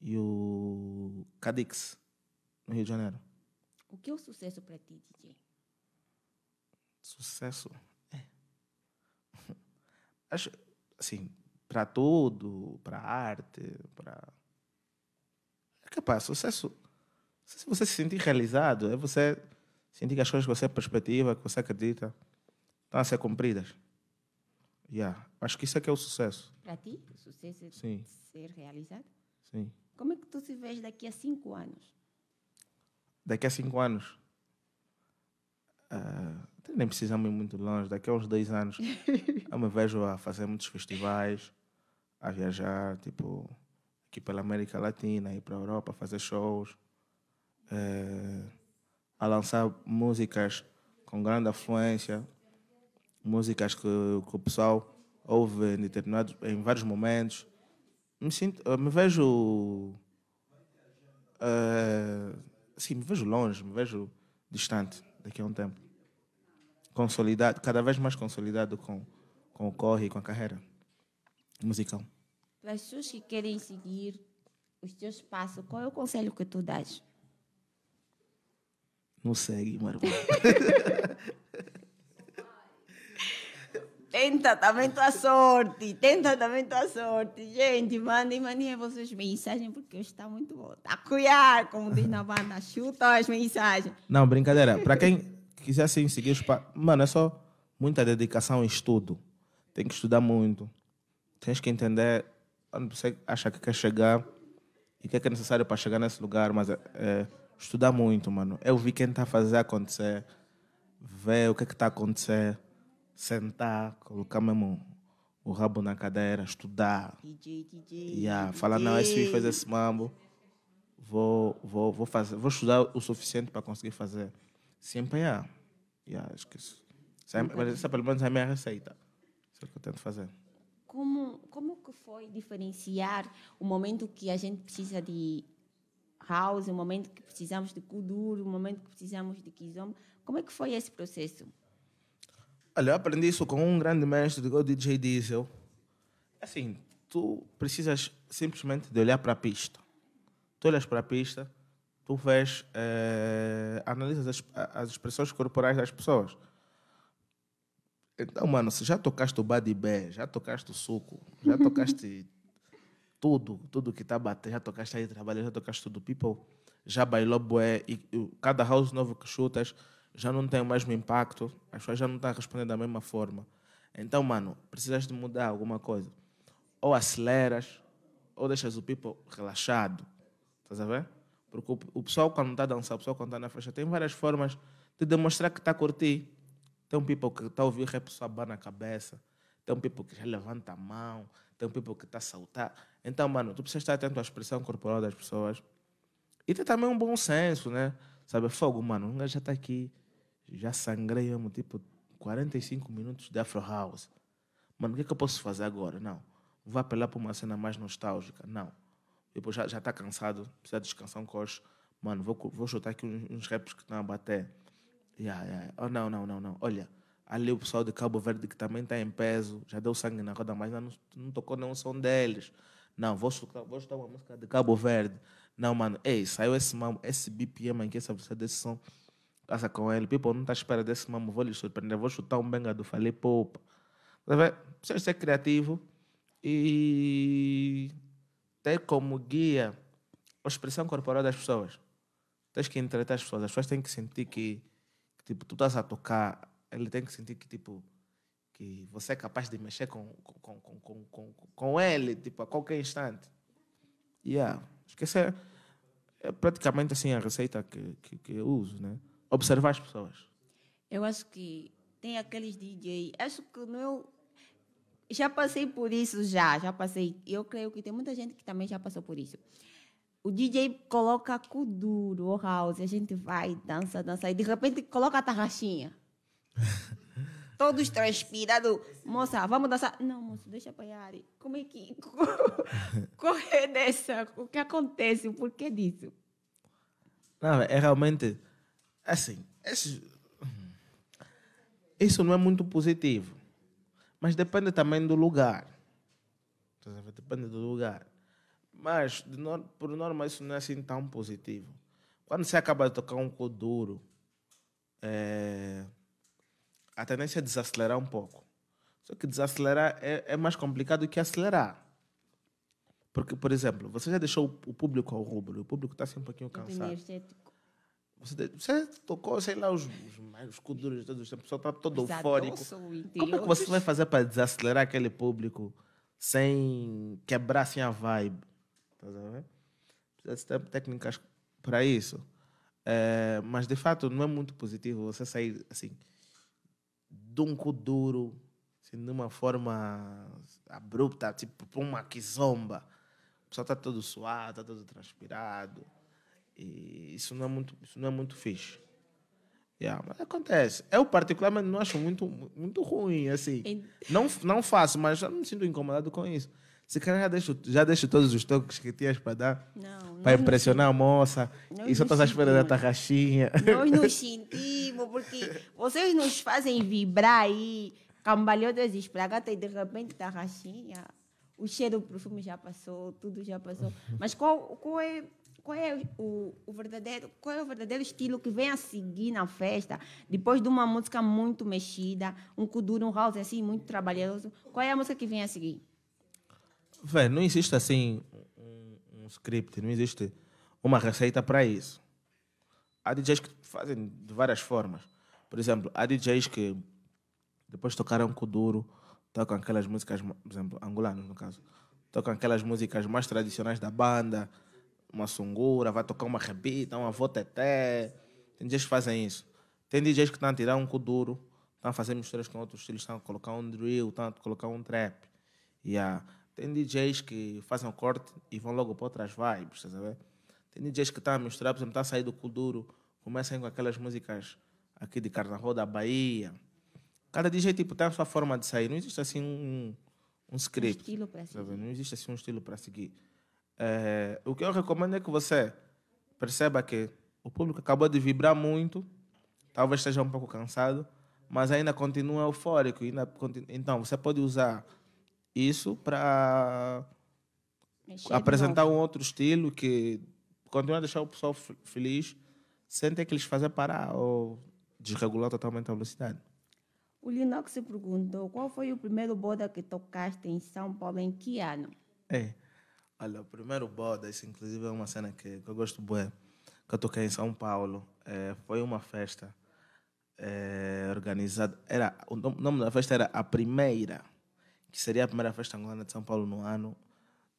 e o Cadix, no Rio de Janeiro. O que é o sucesso para ti, DJ? Sucesso? Acho, assim, para tudo, para arte, para. É capaz, sucesso. Se você se sentir realizado, é você sentir que as coisas que você perspectiva, que você acredita, estão a ser cumpridas. Yeah. Acho que isso é que é o sucesso. Para ti, o sucesso é Sim. ser realizado? Sim. Como é que tu se vês daqui a cinco anos? Daqui a cinco anos? Uh então, nem precisamos ir muito longe, daqui a uns dois anos eu me vejo a fazer muitos festivais, a viajar, tipo, aqui pela América Latina e para a Europa, a fazer shows, é, a lançar músicas com grande afluência, músicas que, que o pessoal ouve em determinados, em vários momentos. Me sinto, me vejo, é, sim, me vejo longe, me vejo distante daqui a um tempo consolidado, cada vez mais consolidado com, com o corre e com a carreira musical. Para as pessoas que querem seguir os teus passos, qual é o conselho que tu dás? Não segue, meu Tenta também tua sorte. Tenta também tua sorte. Gente, mandem, mandem vocês mensagens, porque hoje está muito bom. Tá como diz na banda. Chuta as mensagens. Não, brincadeira. Para quem, quisessem seguir os passos. Mano, é só muita dedicação e estudo. Tem que estudar muito. Tens que entender onde você acha que quer chegar e o que é, necessário para chegar nesse lugar. Mas é, é, estudar muito, mano. Eu vi quem está a fazer acontecer, ver o que é que está a acontecer, sentar, colocar mesmo o rabo na cadeira, estudar. DJ, DJ. Yeah, falar, não, esse filho fez esse mambo. Vou, vou, vou, fazer, vou estudar o suficiente para conseguir fazer. Sempre há. Yeah, acho isso. Essa, mas essa pelo menos é a minha receita. Isso é o que eu tento fazer. Como, como que foi diferenciar o momento que a gente precisa de house, o momento que precisamos de kudur, o momento que precisamos de kizomba? Como é que foi esse processo? Olha, eu aprendi isso com um grande mestre, é o DJ Diesel. Assim, tu precisas simplesmente de olhar para a pista. Tu olhas para a pista tu vês, eh, analisas as, as, expressões corporais das pessoas. Então, mano, se já tocaste o body bag, já tocaste o suco, já tocaste tudo, tudo que está batendo, já tocaste aí trabalho, já tocaste tudo, people, já bailou bué, e, e cada house novo que chutas já não tem o mesmo impacto, as pessoas já não estão tá respondendo da mesma forma. Então, mano, precisas de mudar alguma coisa. Ou aceleras, ou deixas o people relaxado. Estás a ver? Porque o, o pessoal, quando está a dançar, o pessoal, quando está na festa, tem várias formas de demonstrar que está a curtir. Tem um people que está a ouvir rap só na cabeça. Tem um people que já levanta a mão. Tem um people que está a saltar. Então, mano, tu precisa estar atento à expressão corporal das pessoas. E ter também um bom senso, né? Sabe, fogo, mano. Um gajo já está aqui, já sangrei mesmo, tipo, 45 minutos de Afro House. Mano, o que é que eu posso fazer agora? Não. Vou apelar para uma cena mais nostálgica. Não depois já está cansado, precisa descansar um coxo. Mano, vou, vou chutar aqui uns, uns raps que estão tá a bater. Yeah, yeah. Oh, não, não, não, não. Olha, ali o pessoal de Cabo Verde que também está em peso, já deu sangue na roda, mas não, não tocou nenhum som deles. Não, vou chutar, vou chutar uma música de Cabo Verde. Não, mano, ei, saiu esse mamo, esse BPM que essa velocidade desse som. Casa com ele, people, não está à espera desse mamo, vou lhe surpreender, vou chutar um benga do Falei Poupa. Tá precisa ser criativo e ter como guia a expressão corporal das pessoas. Tens que entretar as pessoas. As pessoas têm que sentir que, que tipo, tu estás a tocar. Ele tem que sentir que, tipo, que você é capaz de mexer com, com, com, com, com, com ele, tipo, a qualquer instante. Yeah. Esquecer é, é praticamente assim a receita que, que, que eu uso, né? Observar as pessoas. Eu acho que tem aqueles DJ, acho que no meu já passei por isso, já, já passei. Eu creio que tem muita gente que também já passou por isso. O DJ coloca cu duro, o house, a gente vai, dança, dança, e de repente coloca a tarraxinha. Todos transpirados. Moça, vamos dançar. Não, moço, deixa apanhar. Como é que. Correr dessa? O que acontece? Por que disso? Não, é realmente. Assim, isso não é muito positivo. Mas depende também do lugar. Depende do lugar. Mas, por norma, isso não é assim tão positivo. Quando você acaba de tocar um cu duro, é... a tendência é desacelerar um pouco. Só que desacelerar é, é mais complicado que acelerar. Porque, por exemplo, você já deixou o público ao rubro, o público está assim um pouquinho cansado. Você, você tocou, sei lá, os, os mais culturas de todos os tempos, o pessoal está todo Os eufórico. Como é que você vai fazer para desacelerar aquele público sem quebrar assim, a vibe? a tá ver? Precisa ter técnicas para isso. É, mas, de fato, não é muito positivo você sair assim, um duro, assim, de uma forma abrupta, tipo, uma quizomba. O pessoal está todo suado, está todo transpirado. E isso não é muito, isso não é muito fixe. Yeah, mas acontece. Eu, particularmente, não acho muito, muito ruim, assim. Não, não faço, mas já me sinto incomodado com isso. Se calhar já deixo, já deixo todos os toques que tinhas para dar. Não, para impressionar a moça. e só estás à espera da tarraxinha. Nós nos sentimos, porque vocês nos fazem vibrar aí, cambalhotas espragatas e de repente tarraxinha. O cheiro do perfume já passou, tudo já passou. Mas qual, qual é qual é o, o, verdadeiro qual é o verdadeiro estilo que vem a seguir na festa depois de uma música muito mexida um kuduro, um house assim muito trabalhoso qual é a música que vem a seguir Vé, não existe assim um, um, script não existe uma receita para isso há DJs que fazem de várias formas por exemplo há DJs que depois tocaram kuduro tocam aquelas músicas por exemplo angolanos no caso tocam aquelas músicas mais tradicionais da banda uma sungura, vai tocar uma rebita, uma voteté. Tem DJs que fazem isso. Tem DJs que estão a tirar um cu duro, estão a fazer misturas com outros estilos, estão a colocar um drill, estão a colocar um trap. Yeah. Tem DJs que fazem um corte e vão logo para outras vibes, tá sabe? Tem DJs que estão a misturar, por exemplo, estão a sair do cu duro, começam com aquelas músicas aqui de Carnaval da Bahia. Cada DJ tipo, tem a sua forma de sair. Não existe assim um, um script. Um estilo para seguir. Não existe assim um estilo para seguir. É, o que eu recomendo é que você perceba que o público acabou de vibrar muito, talvez esteja um pouco cansado, mas ainda continua eufórico. Ainda Então, você pode usar isso para apresentar um outro estilo que continua a deixar o pessoal feliz, sem ter que lhes fazer parar ou desregular totalmente a velocidade. O Linox se perguntou qual foi o primeiro boda que tocaste em São Paulo em que ano? É. Olha, o primeiro Bodas, inclusive, é uma cena que, que eu gosto bem que eu toquei em São Paulo. É, foi uma festa é, organizada. Era, o nome da festa era A Primeira, que seria a primeira festa angolana de São Paulo no ano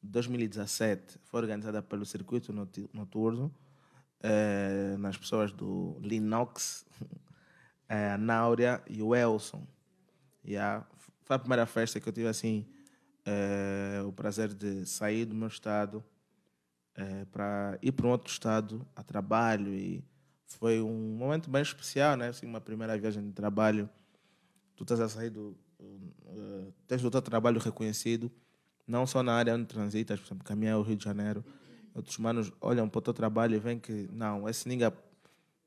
2017. Foi organizada pelo Circuito Noturno, é, nas pessoas do Linox, é, a Náurea e o Elson. Foi a primeira festa que eu tive assim uh, o prazer de sair do meu estado uh, eh, para ir para um outro estado a trabalho e foi um momento bem especial, né? Assim, uma primeira viagem de trabalho. Tu estás a sair do, uh, eh, tens o teu trabalho reconhecido, não só na área onde transitas, por exemplo, caminhar ao Rio de Janeiro. Outros manos olham para o teu trabalho e veem que, não, esse nigga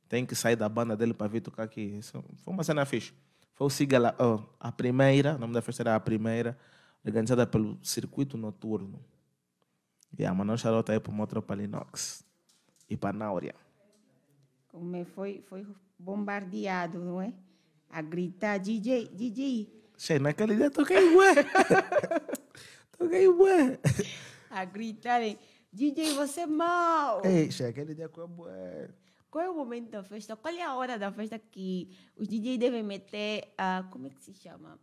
tem que sair da banda dele para vir tocar aqui. Isso foi uma cena fixe. Foi o Siga, oh, a primeira, o nome da festa era a primeira organizada pelo Circuito Noturno. e a manon Charota é para o Motor Palinox e para a Náurea. Como é, foi, foi bombardeado, não é? A gritar, DJ, DJ. Sei, naquele dia toquei ué. toquei ué. A gritarem, DJ, você é mal. Ei, sei, aquele dia foi bué. Qual é o momento da festa? Qual é a hora da festa que os DJ devem meter a... Como é que se chama?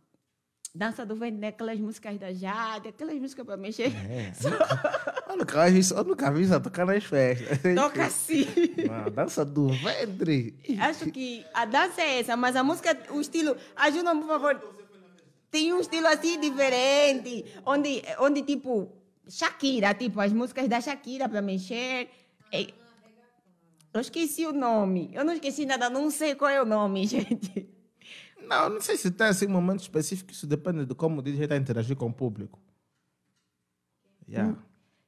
Dança do Vender, né? aquelas músicas da Jade, aquelas músicas para mexer. É. eu, nunca, eu nunca vi isso tocar nas festas. Toca sim. Não, dança do Vendre. Acho que a dança é essa, mas a música, o estilo. Ajuda, por favor. Tem um estilo assim diferente, onde, onde tipo, Shakira, tipo, as músicas da Shakira para mexer. É. Eu esqueci o nome. Eu não esqueci nada, não sei qual é o nome, gente. Não, não sei se tem assim um momento específico, isso depende de como o DJ está a interagir com o público. Yeah. Hum.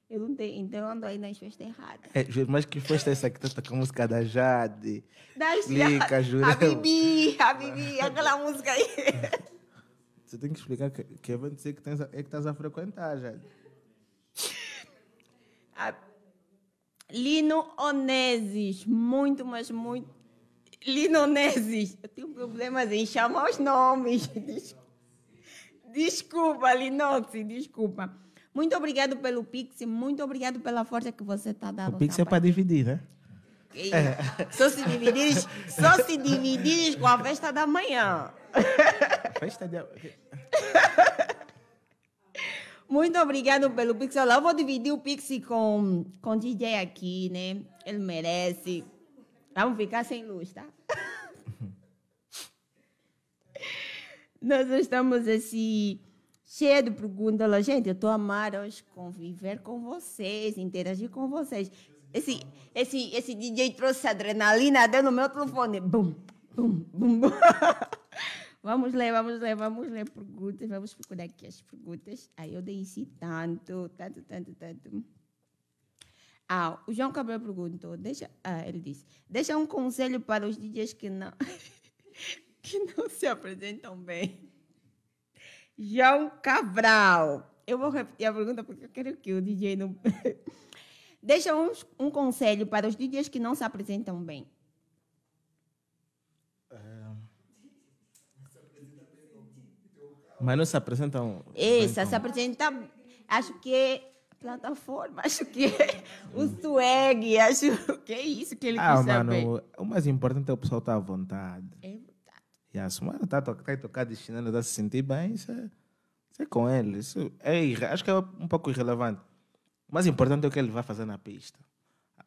Eu não tenho, então eu ando aí nas festas erradas. É, mas que festa é essa que tá com a música da Jade? Da Explica, Jurema. A Bibi, a Bibi, aquela música aí. Você tem que explicar que, que eu vou dizer que tens, é que estás a frequentar, Jade. A... Lino Oneses, muito, mas muito Linoneses. Eu tenho problemas em chamar os nomes. Desculpa, Linose, desculpa. Muito obrigado pelo Pix, muito obrigado pela força que você está dando. O Pix é tá para dividir, né? É. Só se dividires, só se dividires com a festa da manhã. festa da de... Muito obrigado pelo Pix. Olha, eu vou dividir o Pix com, com o DJ aqui, né? Ele merece. Vamos ficar sem luz, tá? Nós estamos assim, cheio de perguntas. Gente, eu estou amada hoje conviver com vocês, interagir com vocês. Esse, esse, esse DJ trouxe adrenalina dentro do meu telefone. Bum, bum, bum, bum. Vamos ler, vamos ler, vamos ler perguntas. Vamos procurar aqui as perguntas. Aí eu desci tanto, tanto, tanto, tanto. Ah, o João Cabral perguntou, deixa, ah, ele disse, deixa um conselho para os DJs que não, que não se apresentam bem. João Cabral. Eu vou repetir a pergunta porque eu quero que o DJ não... deixa um, um conselho para os DJs que não se apresentam bem. Mas não se apresentam. Isso, se então. apresenta. Acho que plataforma, acho que é o swag, acho que é isso que ele ah, quis mano, O mais importante é o pessoal estar tá à vontade. É verdade. E a Sumana está tá, tá tocada de chinelo, está se sentir bem, isso é, isso é com ele. Isso é, acho que é um pouco irrelevante. O mais importante é o que ele vai fazer na pista. Ah,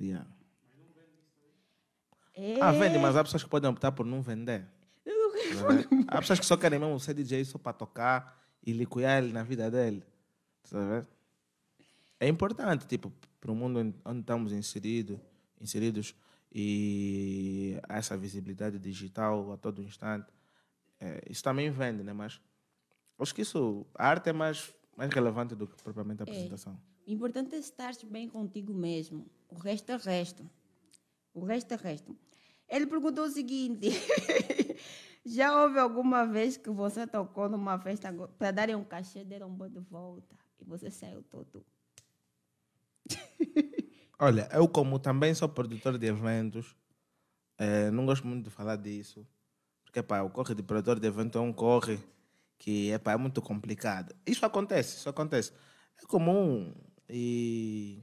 yeah. É. Ah, vende, mas há pessoas que podem optar por não vender. Não é? há pessoas que só querem mesmo ser DJ só para tocar e liquidar ele na vida dele. Sabe? Tá é importante, tipo, para o mundo onde estamos inserido, inseridos e essa visibilidade digital a todo instante, é, isso também vende, né? Mas acho que isso, a arte é mais, mais relevante do que propriamente a é. apresentação. O importante é estar bem contigo mesmo. O resto é resto. O resto é resto. Ele perguntou o seguinte: já houve alguma vez que você tocou numa festa para darem um cachê, deram um boi de volta e você saiu todo Olha, eu como também sou produtor de eventos, eh, não gosto muito de falar disso, porque pá, o corre de produtor de evento é um corre que epá, é muito complicado. Isso acontece, isso acontece. É comum e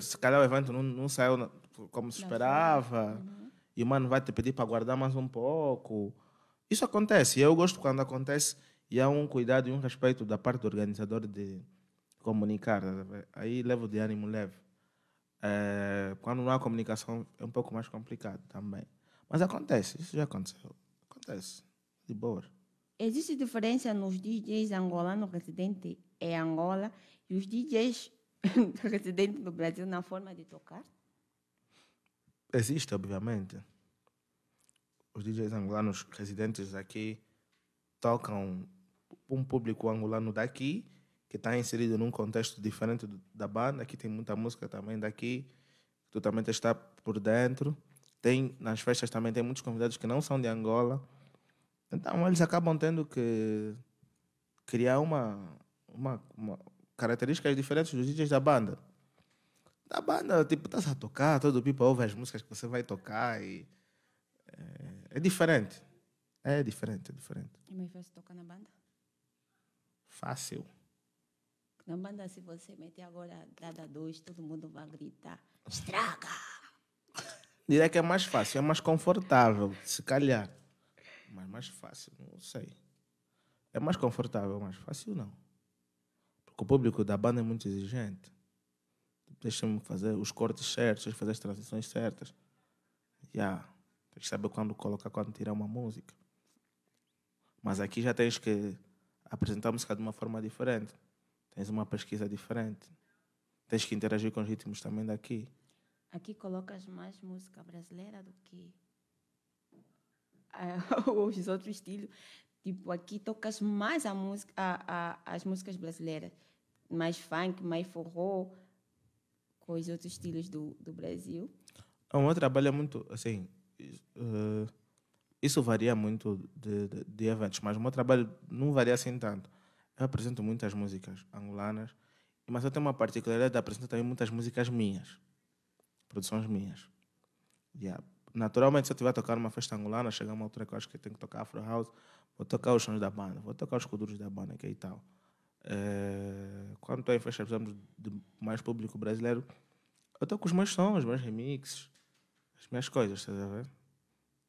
se calhar o evento não, não saiu como se esperava uhum. e o mano vai te pedir para guardar mais um pouco. Isso acontece, eu gosto quando acontece e há um cuidado e um respeito da parte do organizador de comunicar. Tá Aí levo de ânimo leve. É, quando não há comunicação é um pouco mais complicado também. Mas acontece, isso já aconteceu. Acontece, de boa. Existe diferença nos DJs angolanos residentes em Angola e os DJs residentes no Brasil na forma de tocar? Existe, obviamente. Os DJs angolanos residentes aqui tocam um público angolano daqui que está inserido num contexto diferente do, da banda, que tem muita música também daqui, tu também está por dentro. Tem, nas festas também tem muitos convidados que não são de Angola. Então eles acabam tendo que criar uma, uma, uma características diferentes dos DJs da banda. Da banda, tipo, estás a tocar, todo o people ouve as músicas que você vai tocar e é, é diferente. É diferente, é diferente. E é mais você toca na banda? Fácil. Não manda se você meter agora dada dois, todo mundo vai gritar. Estraga! Diria é que é mais fácil, é mais confortável, se calhar. Mas mais fácil, não sei. É mais confortável, mais fácil não. Porque o público da banda é muito exigente. Deixa-me fazer os cortes certos, fazer as transições certas. Já. Yeah. Tem que saber quando colocar, quando tirar uma música. Mas aqui já tens que apresentar a música de uma forma diferente tens uma pesquisa diferente. Tens que interagir com os ritmos também daqui. Aqui colocas mais música brasileira do que eh, os outros estilos. Tipo, aqui tocas mais a música, a, a, as músicas brasileiras. Mais funk, mais forró, com os outros estilos do, do Brasil. O meu trabalho é muito, assim... Uh, isso varia muito de, de, de eventos, mas o meu trabalho não varia assim tanto eu apresento muitas músicas angolanas, mas eu tenho uma particularidade de apresentar também muitas músicas minhas, produções minhas. Yeah. Naturalmente, se eu estiver a tocar numa festa angolana, chega uma altura que eu acho que eu tenho que tocar Afro House, vou tocar os sons da banda, vou tocar os coduros da banda, que aí é tal. É... Quando estou em festas, precisamos de mais público brasileiro, eu toco os meus sons, os meus remixes, as minhas coisas, estás a ver?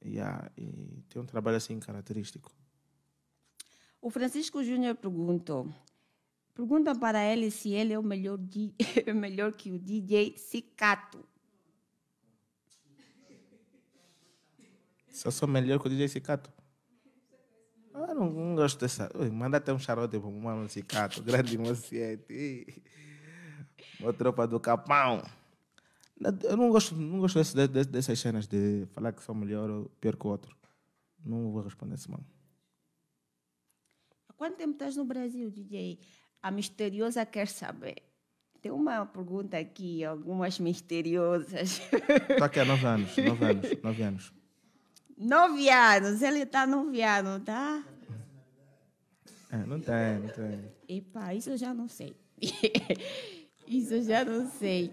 Yeah. E tem um trabalho assim característico. O Francisco Júnior perguntou, pergunta para ele se ele é o melhor, é melhor que o DJ Cicato. Se eu sou melhor que o DJ Cicato? Eu ah, não, não gosto dessa. Ui, manda até um charote para o mano Cicato, grande mociete. Uma tropa do capão. Eu não gosto, não gosto desse, dessas cenas de falar que sou melhor ou pior que o outro. Não vou responder esse mano quanto tempo estás no Brasil, DJ? A misteriosa quer saber. Tem uma pergunta aqui, algumas misteriosas. Está aqui há nove anos, nove anos, nove anos. Nove anos, ele está nove anos, tá? É, não tem, não tem. Epa, isso eu já não sei. isso eu já não sei.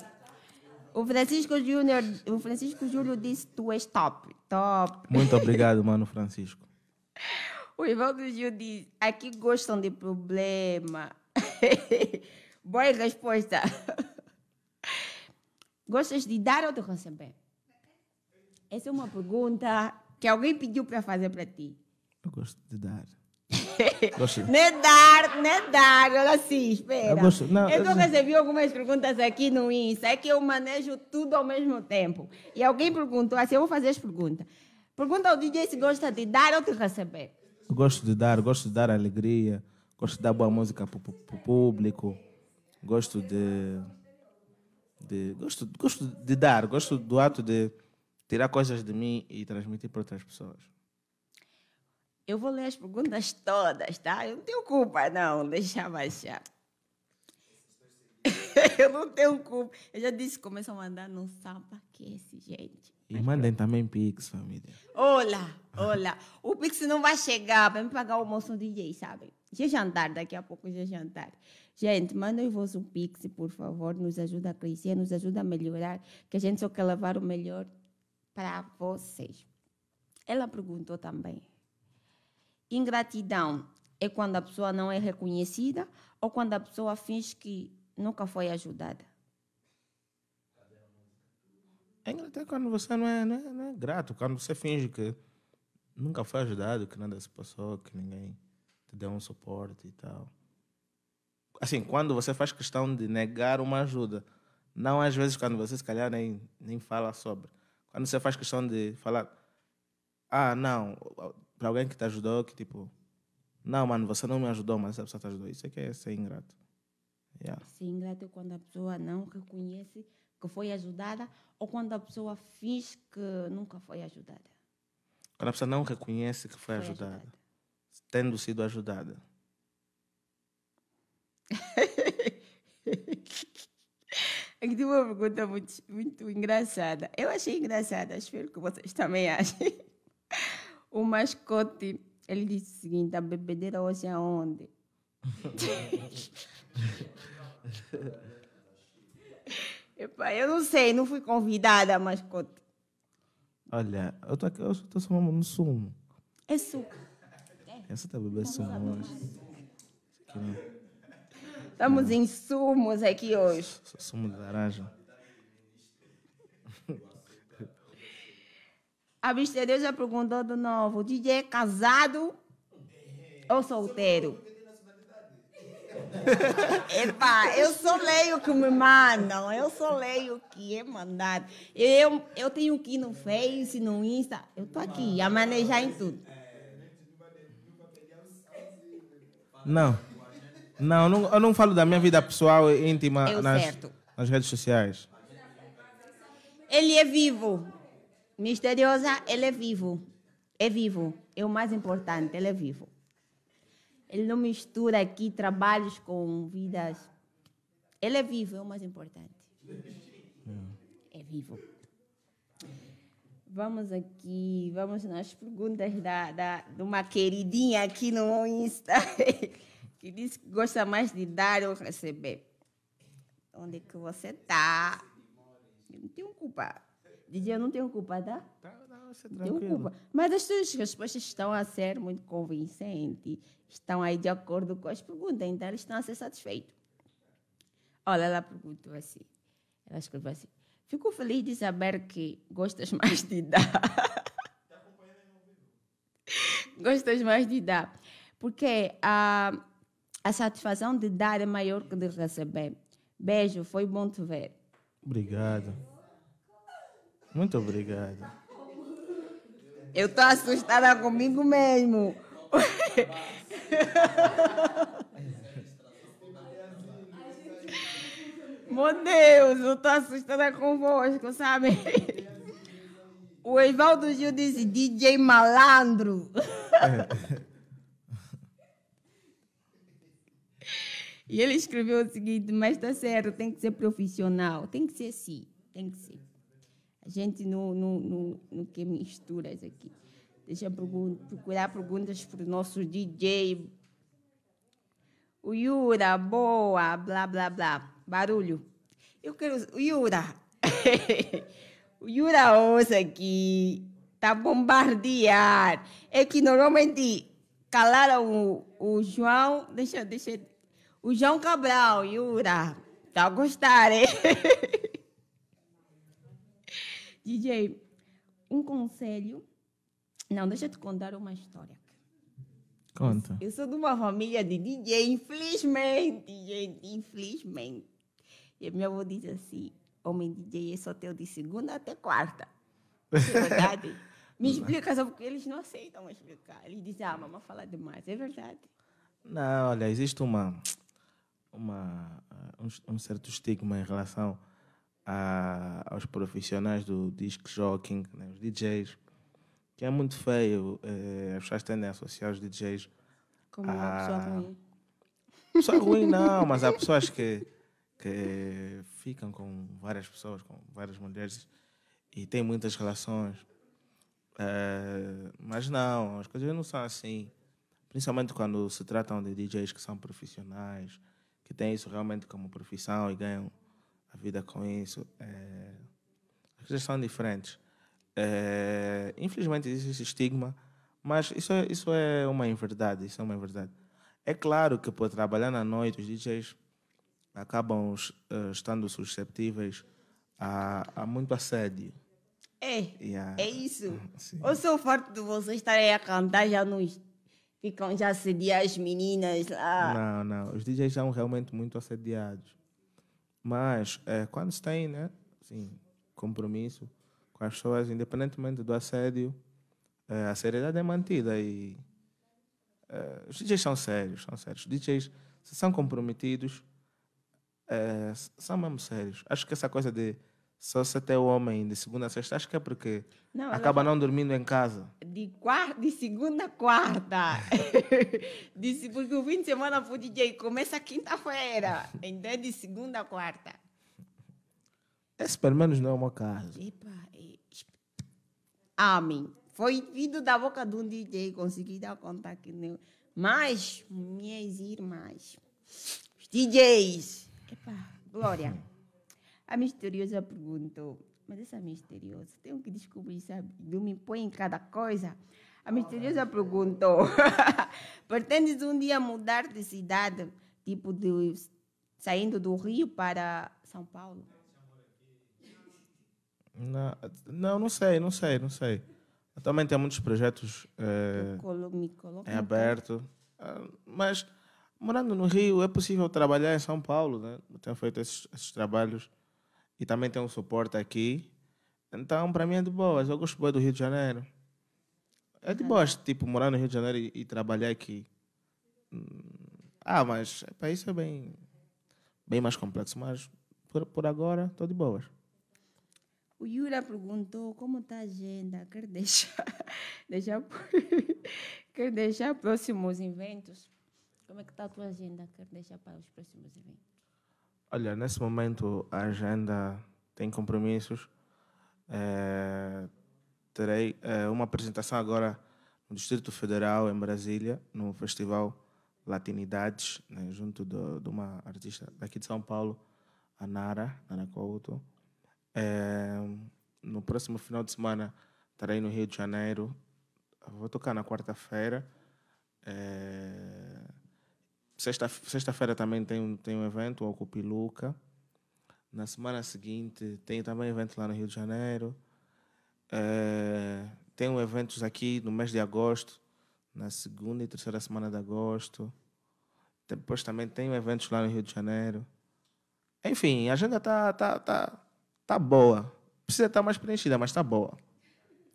O Francisco Júnior, o Francisco Júlio disse tu és top, top. Muito obrigado, mano Francisco. O Ivaldo Gil diz: aqui gostam de problema. Boa resposta. Gostas de dar ou de receber? Essa é uma pergunta que alguém pediu para fazer para ti. Eu gosto de dar. não Nem é dar, nem é dar, olha assim, espera. Eu, gosto, não, eu, eu não... recebi algumas perguntas aqui no Insta, é que eu manejo tudo ao mesmo tempo. E alguém perguntou assim: eu vou fazer as perguntas. Pergunta ao DJ se gosta de dar ou de receber. Eu gosto de dar, gosto de dar alegria, gosto de dar boa música para o público, gosto de, de gosto, gosto de dar, gosto do ato de tirar coisas de mim e transmitir para outras pessoas. Eu vou ler as perguntas todas, tá? Eu não tenho culpa, não. Deixa baixar. eu não tenho culpa. Eu já disse que começam a mandar num samba que esse, gente. E mandem também Pix, família. Olá, olá. O Pix não vai chegar para me pagar o almoço do DJ, sabe? Já jantar, daqui a pouco já jantar. Gente, mandem vos um Pix, por favor. Nos ajuda a crescer, nos ajuda a melhorar, que a gente só quer levar o melhor para vocês. Ela perguntou também. Ingratidão é quando a pessoa não é reconhecida ou quando a pessoa finge que nunca foi ajudada? É Inglaterra quando você não é, não, é, não é grato, quando você finge que nunca foi ajudado, que nada se passou, que ninguém te deu um suporte e tal. Assim, quando você faz questão de negar uma ajuda, não às vezes quando você se calhar nem, nem fala sobre. Quando você faz questão de falar, ah, não, para alguém que te ajudou, que tipo, não, mano, você não me ajudou, mas essa pessoa te ajudou. Isso é que é ser ingrato. Yeah. Ser ingrato é quando a pessoa não reconhece que foi ajudada ou quando a pessoa fez que nunca foi ajudada? Quando a pessoa não reconhece que foi, foi ajudada, ajudada, tendo sido ajudada. Aqui é tem uma pergunta muito, muito engraçada. Eu achei engraçada, espero que vocês também achem. O mascote, ele disse o seguinte, a bebedeira hoje é onde? Eu não sei, não fui convidada, mas conta. Olha, eu estou aqui, eu estou somando no sumo. É suco. Essa tá bebendo sumo hoje. Estamos em sumos aqui hoje. Sumo de laranja. A Bisteria já perguntou de novo: DJ é casado ou solteiro? Epa, é eu só leio o que me mandam, eu só leio o que é mandado. Eu, eu tenho que ir no Face, no Insta, eu tô aqui a manejar em tudo. Não, não, não eu não falo da minha vida pessoal e íntima nas, nas redes sociais. Ele é vivo, misteriosa, ele é vivo, é vivo, é o mais importante, ele é vivo. Ele não mistura aqui trabalhos com vidas. Ele é vivo, é o mais importante. É vivo. Vamos aqui, vamos nas perguntas da, da, de uma queridinha aqui no Insta, que diz que gosta mais de dar ou receber. Onde é que você está? Eu não tenho culpa. Dizia eu não tenho culpa, tá? Tá, você tranquilo. Mas as suas respostas estão a ser muito convincentes. Estão aí de acordo com as perguntas, então eles estão a ser satisfeitos. Olha, ela perguntou assim. Ela escreveu assim. Fico feliz de saber que gostas mais de dar. gostas mais de dar. Porque a, a satisfação de dar é maior que de receber. Beijo, foi bom te ver. Obrigado. Muito obrigado. Eu tô assustada comigo mesmo. Meu Deus, eu tô assustada convosco, sabe? O Evaldo Gil disse DJ malandro. e ele escreveu o seguinte, mas tá certo, tem que ser profissional, tem que ser assim, tem que ser. A gente não, não, não, não quer misturas aqui. Deixa eu procurar perguntas para o nosso DJ. O Yura, boa, blá, blá, blá. Barulho. Eu quero. O Yura. o Yura ouça aqui. Tá bombardear. É que normalmente calaram o, o João. Deixa, deixa. O João Cabral, Yura. Tá a gostar, hein? DJ, um conselho. Não, deixa eu te contar uma história. Conta. Eu sou de uma família de DJ, infelizmente. gente, infelizmente. E minha avó diz assim: homem DJ é só teu de segunda até quarta. É verdade. Me explica só porque eles não aceitam explicar. Eles dizem: ah, mamãe fala demais. É verdade. Não, olha, existe uma, uma, um, um certo estigma em relação a, aos profissionais do disc jockey, né, os DJs, que é muito feio. É, as pessoas tendem a associar os DJs como a... uma pessoa ruim. Pessoa ruim não, mas há pessoas que, que ficam com várias pessoas, com várias mulheres e têm muitas relações. Eh, mas não, as coisas não são assim. Principalmente quando se tratam de DJs que são profissionais, que têm isso realmente como profissão e ganham a vida com isso. É, as coisas são diferentes. É, infelizmente existe esse estigma, mas isso é, isso é uma inverdade, isso é uma inverdade. É claro que por trabalhar na noite os DJs acabam uh, estando susceptíveis a, a muito assédio. É, é isso. Sim. Ou o farto de vocês estarem a cantar já nos ficam já assediar as meninas lá. Não, não, os DJs são realmente muito assediados. Mas é, quando se tem né, assim, compromisso com as pessoas, independentemente do assédio, é, a seriedade é mantida. E é, os DJs são sérios, são sérios. Os DJs, se são comprometidos, são mesmo sérios. Acho que essa coisa de só se até o homem de segunda a sexta, acho que é porque não, acaba não dormindo em casa. De, quarta, de segunda a quarta. de, porque o fim de semana pro DJ começa quinta-feira. Então é de segunda a quarta. Esse é, pelo menos não é uma casa Epa, é, Amém. Foi vindo da boca de um DJ, consegui dar conta que não Mas, minhas irmãs, os DJs. Epa, glória. A misteriosa perguntou, mas essa misteriosa, tenho que descobrir, sabe? Eu me põe em cada coisa. A misteriosa perguntou, pretendes um dia mudar de cidade, tipo de saindo do Rio para São Paulo? Não, não, não sei, não sei, não sei. Atualmente há muitos projetos é, colo, em aberto. Ah, mas morando no Rio é possível trabalhar em São Paulo, né? Eu tenho feito esses, esses trabalhos e também tem um suporte aqui. Então, para mim é de boas. Eu gosto bem do Rio de Janeiro. É de boas, tipo, morar no Rio de Janeiro e, e trabalhar aqui. Ah, mas para isso é bem, bem mais complexo. Mas por, por agora, estou de boas. O Yura perguntou como está a agenda. Quer deixar, deixar, quer deixar próximos eventos? Como é que está a tua agenda? Quer deixar para os próximos eventos? Olha, nesse momento a agenda tem compromissos. É, terei é, uma apresentação agora no Distrito Federal, em Brasília, no Festival Latinidades, né, junto do, de uma artista daqui de São Paulo, a Nara, Nara Couto. É, no próximo final de semana estarei no Rio de Janeiro. Vou tocar na quarta-feira. É, Sexta-feira também tem um, tem um evento, o Copiluca. Na semana seguinte tem também evento lá no Rio de Janeiro. É, tem um eventos aqui no mês de agosto, na segunda e terceira semana de agosto. Depois também tem eventos lá no Rio de Janeiro. Enfim, a agenda tá, tá, tá, tá boa. Precisa estar mais preenchida, mas tá boa.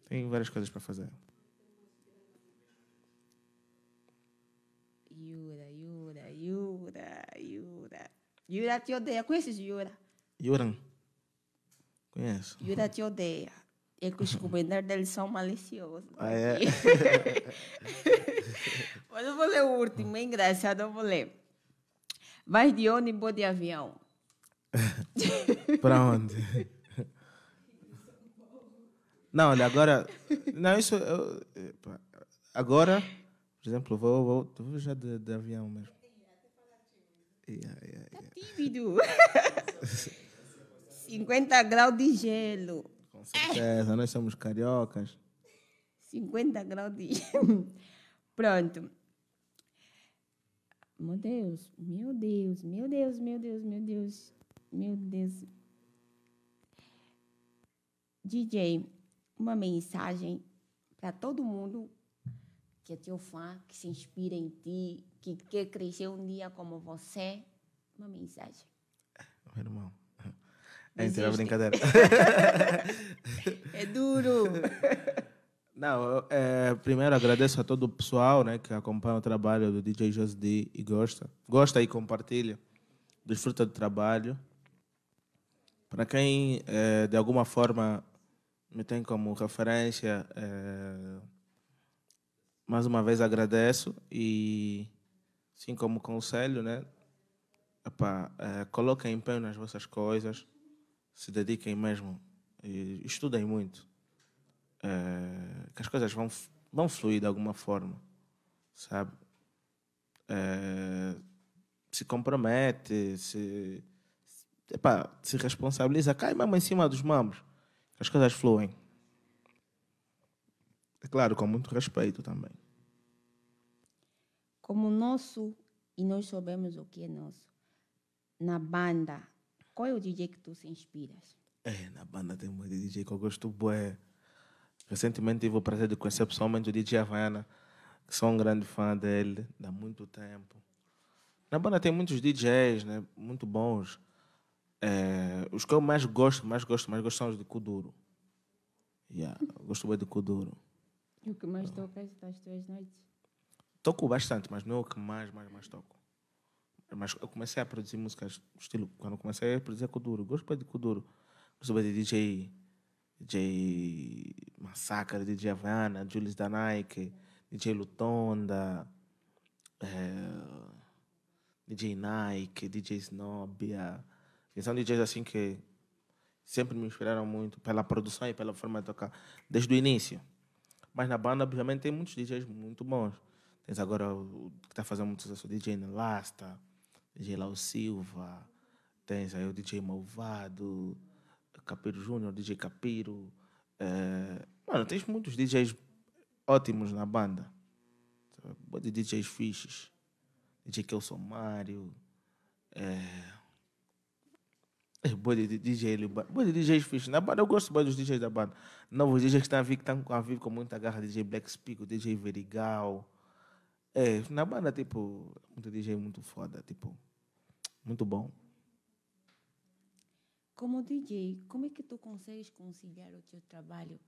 Tem várias coisas para fazer. Yura te odeia. Conheces Yura? Yuran. Conheço. Yura te odeia. É que os comentários dele são maliciosos. Ah, é? Mas eu vou ler o último, é engraçado, eu vou ler. Vai de ônibus ou de avião? Para onde? Não, olha, agora. Não, isso. Eu, agora, por exemplo, vou, vou, vou já de, de avião mesmo. Yeah, yeah, yeah. Tá tímido. 50 graus de gelo. Com certeza, nós somos cariocas. 50 graus de gelo. Pronto. Meu Deus, meu Deus, meu Deus, meu Deus, meu Deus, meu Deus. DJ, uma mensagem para todo mundo que é teu fã, que se inspira em ti, que quer crescer um dia como você, uma mensagem. Meu irmão. É mentira, brincadeira. é duro. Não, é, primeiro agradeço a todo o pessoal né, que acompanha o trabalho do DJ José D e gosta. Gosta e compartilha. Desfruta do trabalho. Para quem, é, de alguma forma, me tem como referência, é, mais uma vez agradeço e Sim, como conselho, né? Epá, é, coloquem empenho nas vossas coisas, se dediquem mesmo, estudem muito, é, que as coisas vão, vão fluir de alguma forma, sabe? É, se compromete, se, epá, se responsabiliza, cai mesmo em cima dos mambos, que as coisas fluem. É claro, com muito respeito também como nosso, e nós sabemos o que é nosso, na banda, qual é o DJ que tu se inspiras? É, na banda tem muito DJ que eu gosto bué. Recentemente tive o prazer de conhecer pessoalmente o DJ Havana. que sou um grande fã dele, há muito tempo. Na banda tem muitos DJs, né? Muito bons. É, os que eu mais gosto, mais gosto, mais gosto são os de Kuduro. Yeah, eu gosto bem de Kuduro. E o que mais então. tocas das é tuas noites? Toco bastante, mas não é o que mais, mais, mais toco. Mas eu comecei a produzir músicas, estilo, quando comecei a produzir Kuduro, é gosto de Kuduro. Gosto de DJ, DJ Massacre, DJ Havana, Julius da eh, Nike, DJ Lutonda, é, DJ Nike, DJ Snobia. São DJs assim que sempre me inspiraram muito pela produção e pela forma de tocar desde o início. Mas na banda, obviamente, tem muitos DJs muito bons. Tens agora o que está fazendo muito sucesso, é o DJ Nelasta, DJ Lau Silva, tens aí o DJ Malvado, Capiro Júnior, DJ Capiro. É... Mano, tens muitos DJs ótimos na banda. De DJs fixes. DJ Kelson Mário. É... é boa de DJ, boa de DJs fixos. Na banda eu gosto muito dos DJs da banda. Novos DJs que estão a vir, que estão a vir com muita garra. DJ Black Speak, DJ Verigal. É, na banda, tipo, muito DJ muito foda, tipo, muito bom. Como DJ, como é que tu consegues conciliar o teu trabalho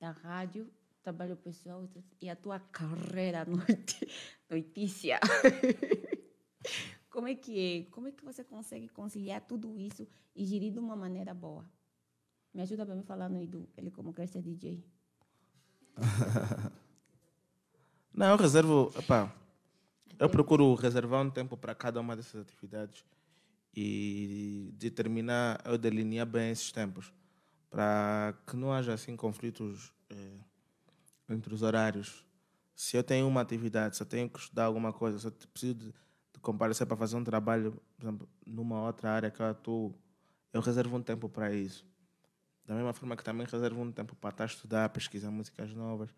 da rádio, trabalho pessoal e a tua carreira noite, noitícia? como é que é? Como é que você consegue conciliar tudo isso e gerir de uma maneira boa? Me ajuda para me falar no Edu, ele como quer ser DJ. Não, eu reservo. Opa, eu procuro reservar um tempo para cada uma dessas atividades e determinar, eu delinear bem esses tempos para que não haja assim conflitos eh, entre os horários. Se eu tenho uma atividade, se eu tenho que estudar alguma coisa, se eu preciso de, de comparecer para fazer um trabalho, por exemplo, numa outra área que eu atuo, eu reservo um tempo para isso. Da mesma forma que também reservo um tempo para estar tá a estudar, pesquisar músicas novas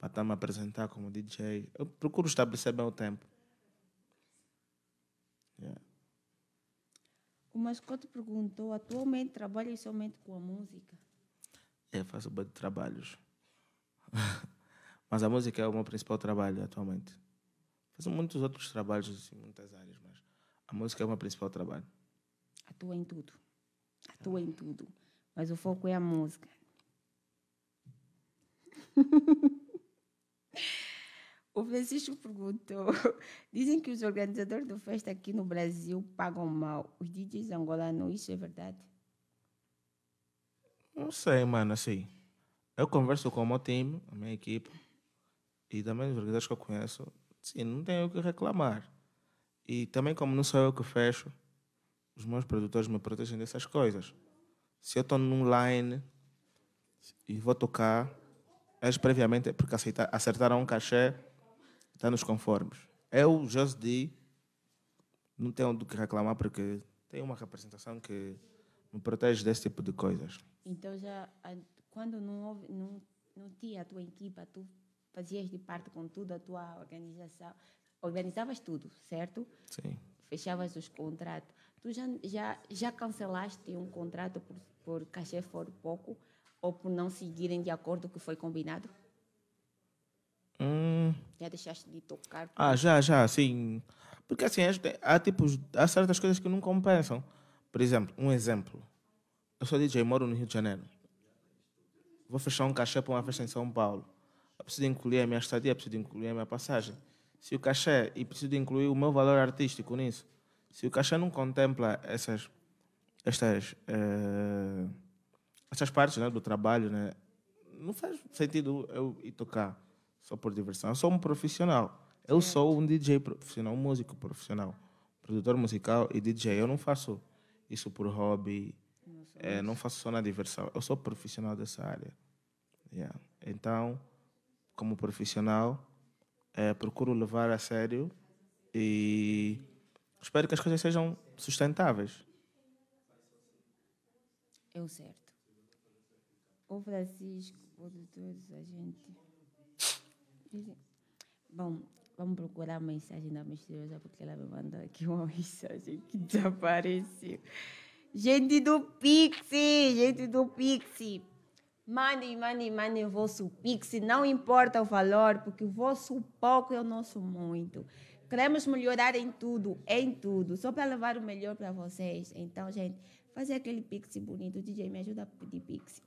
para estar tá me apresentar como DJ. Eu procuro estabelecer bem o tempo. Yeah. O mascote perguntou: atualmente trabalha somente com a música? É, faço bastante trabalhos. mas a música é o meu principal trabalho atualmente. Faço muitos outros trabalhos em assim, muitas áreas, mas a música é o meu principal trabalho. Atua em tudo. Atua ah. em tudo. Mas o foco é a música. O Francisco perguntou: dizem que os organizadores do festa aqui no Brasil pagam mal. Os DJs angolanos, isso é verdade? Não sei, mano, assim. Eu converso com o meu time, a minha equipe, e também os organizadores que eu conheço. Sim, não tenho o que reclamar. E também, como não sou eu que fecho, os meus produtores me protegem dessas coisas. Se eu estou num line e vou tocar, eles previamente, porque acertaram um cachê, está nos conformes. Eu, é José D, não tenho do que reclamar porque tenho uma representação que me protege desse tipo de coisas. Então já quando não houve, não, não tinha a tua equipa, tu fazias de parte com tudo a tua organização, organizavas tudo, certo? Sim. Fechavas os contratos. Tu já já já cancelaste um contrato por por cachê for pouco ou por não seguirem de acordo com o que foi combinado? Já deixaste de tocar? Ah, já, já, sim. Porque assim, há, tipos, há certas coisas que não compensam. Por exemplo, um exemplo. Eu sou DJ, moro no Rio de Janeiro. Vou fechar um cachê para uma festa em São Paulo. Eu preciso incluir a minha estadia, preciso incluir a minha passagem. Se o cachê, e preciso incluir o meu valor artístico nisso. Se o cachê não contempla essas, essas eh, essas partes né, do trabalho, né, não faz sentido eu ir tocar só por diversão. Eu sou um profissional. Eu sou um DJ profissional, um músico profissional, produtor musical e DJ. Eu não faço isso por hobby, é, não eh, faço só na diversão. Eu sou profissional dessa área. Yeah. Então, como profissional, é, procuro levar a sério e espero que as coisas sejam sustentáveis. É o certo. O Francisco, o de todos a gente. Bom, vamos procurar a mensagem da misteriosa porque ela me mandou aqui uma mensagem que desapareceu. Gente do Pixie, gente do Pixie. Mandem, mandem, mandem o vosso Pixie. não importa o valor, porque o vosso pouco é o nosso muito. Queremos melhorar em tudo, em tudo, só para levar o melhor para vocês. Então, gente, fazer aquele Pixie bonito. DJ, me ajuda a pedir Pixie.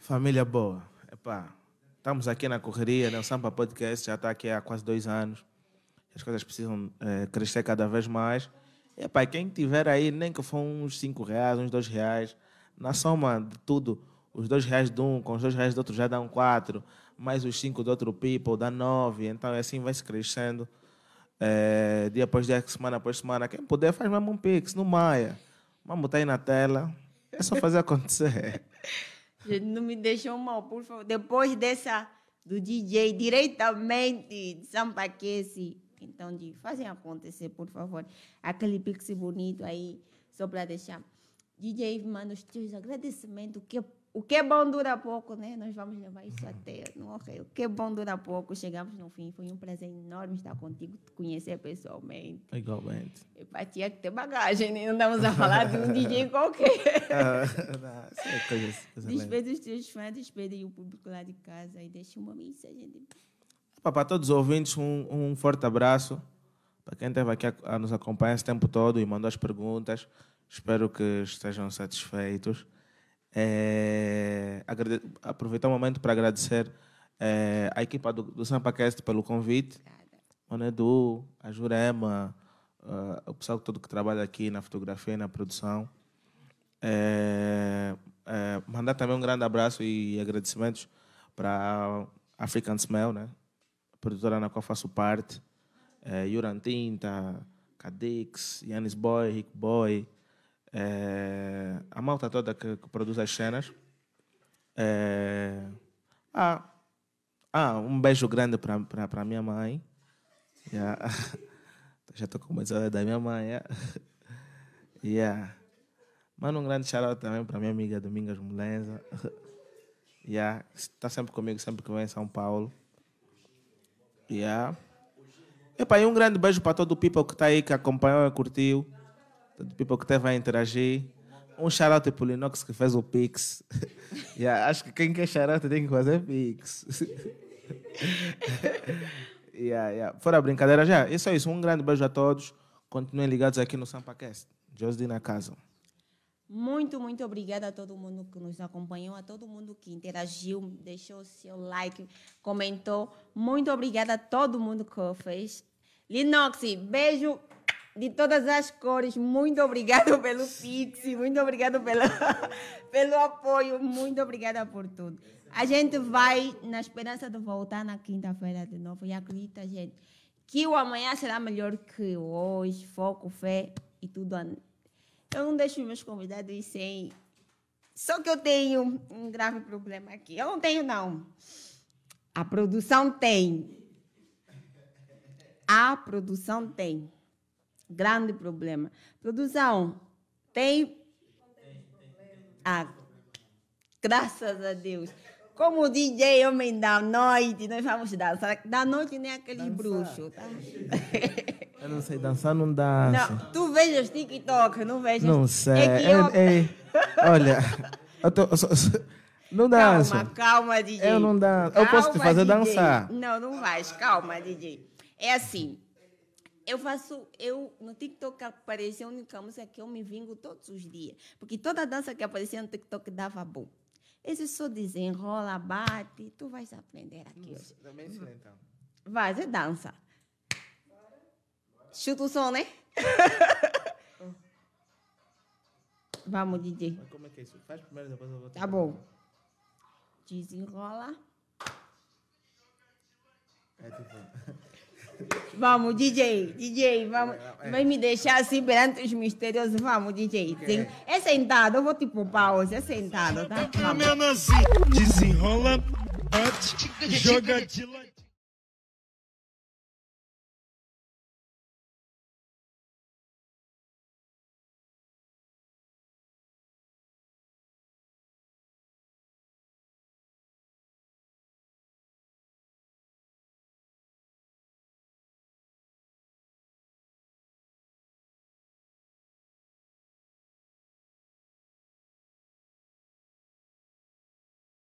Família boa, epá, Estamos aqui na correria, né? o Sampa Podcast já está aqui há quase dois anos. As coisas precisam é, crescer cada vez mais. E, pá, quem tiver aí, nem que for uns 5 reais, uns 2 reais, na soma de tudo, os 2 reais de um com os 2 reais do outro já dão 4, mais os 5 do outro people dá 9. Então, é assim vai-se crescendo. É, dia após dia, semana após semana. Quem puder, faz mesmo um pix no Maia. Vamos botar aí na tela. É só fazer acontecer. Não me deixou mal, por favor. Depois dessa do DJ, diretamente de Sampaquece. Então, de, fazem acontecer, por favor. Aquele pixie bonito aí, só para deixar. DJ, mano, os teus agradecimentos, que o que é bom dura pouco, né? Nós vamos levar isso até não okay. O que é bom dura pouco. Chegamos no fim. Foi um prazer enorme estar contigo, te conhecer pessoalmente. Igualmente. E para que ter bagagem, né? Não estamos a falar de um DJ qualquer. Ah, ah, ah, é despede os teus fãs, despede o público lá de casa e deixa uma mensagem. De... Para todos os ouvintes, um, um forte abraço. Para quem esteve aqui a, a nos acompanhar esse tempo todo e mandou as perguntas, espero que estejam satisfeitos. É, aproveitar o momento para agradecer é, a equipa do, do SampaCast pelo convite, o Nedu, a Jurema, uh, o pessoal todo que trabalha aqui na fotografia e na produção. É, é mandar também um grande abraço e agradecimentos para a African Smell, né? a produtora na qual faço parte, é, Yuran Tinta, Cadix, Yannis Boy, Rick Boy, é, a malta toda que, que produz as cenas. É, ah, ah, um beijo grande para a minha mãe. Yeah. Já estou com uma da minha mãe. Yeah. yeah. Manda um grande shout também para a minha amiga Domingas Mulenza. yeah. Está sempre comigo, sempre que vem em São Paulo. Yeah. Epa, e um grande beijo para todo o people que está aí, que acompanhou e curtiu todo people que teve a interagir. Um shout-out para o tipo, Linux que fez o Pix. yeah, acho que quem quer shout-out tem que fazer Pix. yeah, yeah. Fora a brincadeira, já. Isso é isso. Um grande beijo a todos. Continuem ligados aqui no SampaCast. Josi na casa. Muito, muito obrigada a todo mundo que nos acompanhou, a todo mundo que interagiu, deixou o seu like, comentou. Muito obrigada a todo mundo que fez. Linoxi, beijo de todas as cores. Muito obrigado pelo Pix, muito obrigado pelo, pelo apoio, muito obrigada por tudo. A gente vai na esperança de voltar na quinta-feira de novo. E acredita, gente, que o amanhã será melhor que hoje. Foco, fé e tudo. Eu não deixo meus convidados sem. Só que eu tenho um grave problema aqui. Eu não tenho, não. A produção tem. A produção tem grande problema. Produção, tem? Ah, graças a Deus. Como DJ Homem da Noite, nós vamos dançar. Da noite nem aqueles dançar. bruxos, tá? Eu não sei dançar, não dança. Não, tu veja os TikTok, não veja. Não sei. É eu... é, é, olha, eu tô, não danço. Calma, calma, DJ. Eu não danço. eu posso te fazer DJ. dançar. Não, não vais. Calma, DJ. É assim, eu faço, eu no TikTok apareceu a única música que eu me vingo todos os dias. Porque toda dança que aparecia no TikTok dava bom. Esse só desenrola, bate, tu vais aprender aquilo. Também ensina então. Vai, você dança. Bora. Chuta o som, né? Vamos, DJ. Mas como é que é isso? Faz primeiro, depois eu vou Tá bom. Desenrola. É tipo. Vamos, DJ, DJ, vamos. É, é. Vai me deixar assim perante os misteriosos. Vamos, DJ. É sentado, eu vou te poupar hoje. É sentado, tá? Vamos. Tá Desenrola, bate, joga de lado.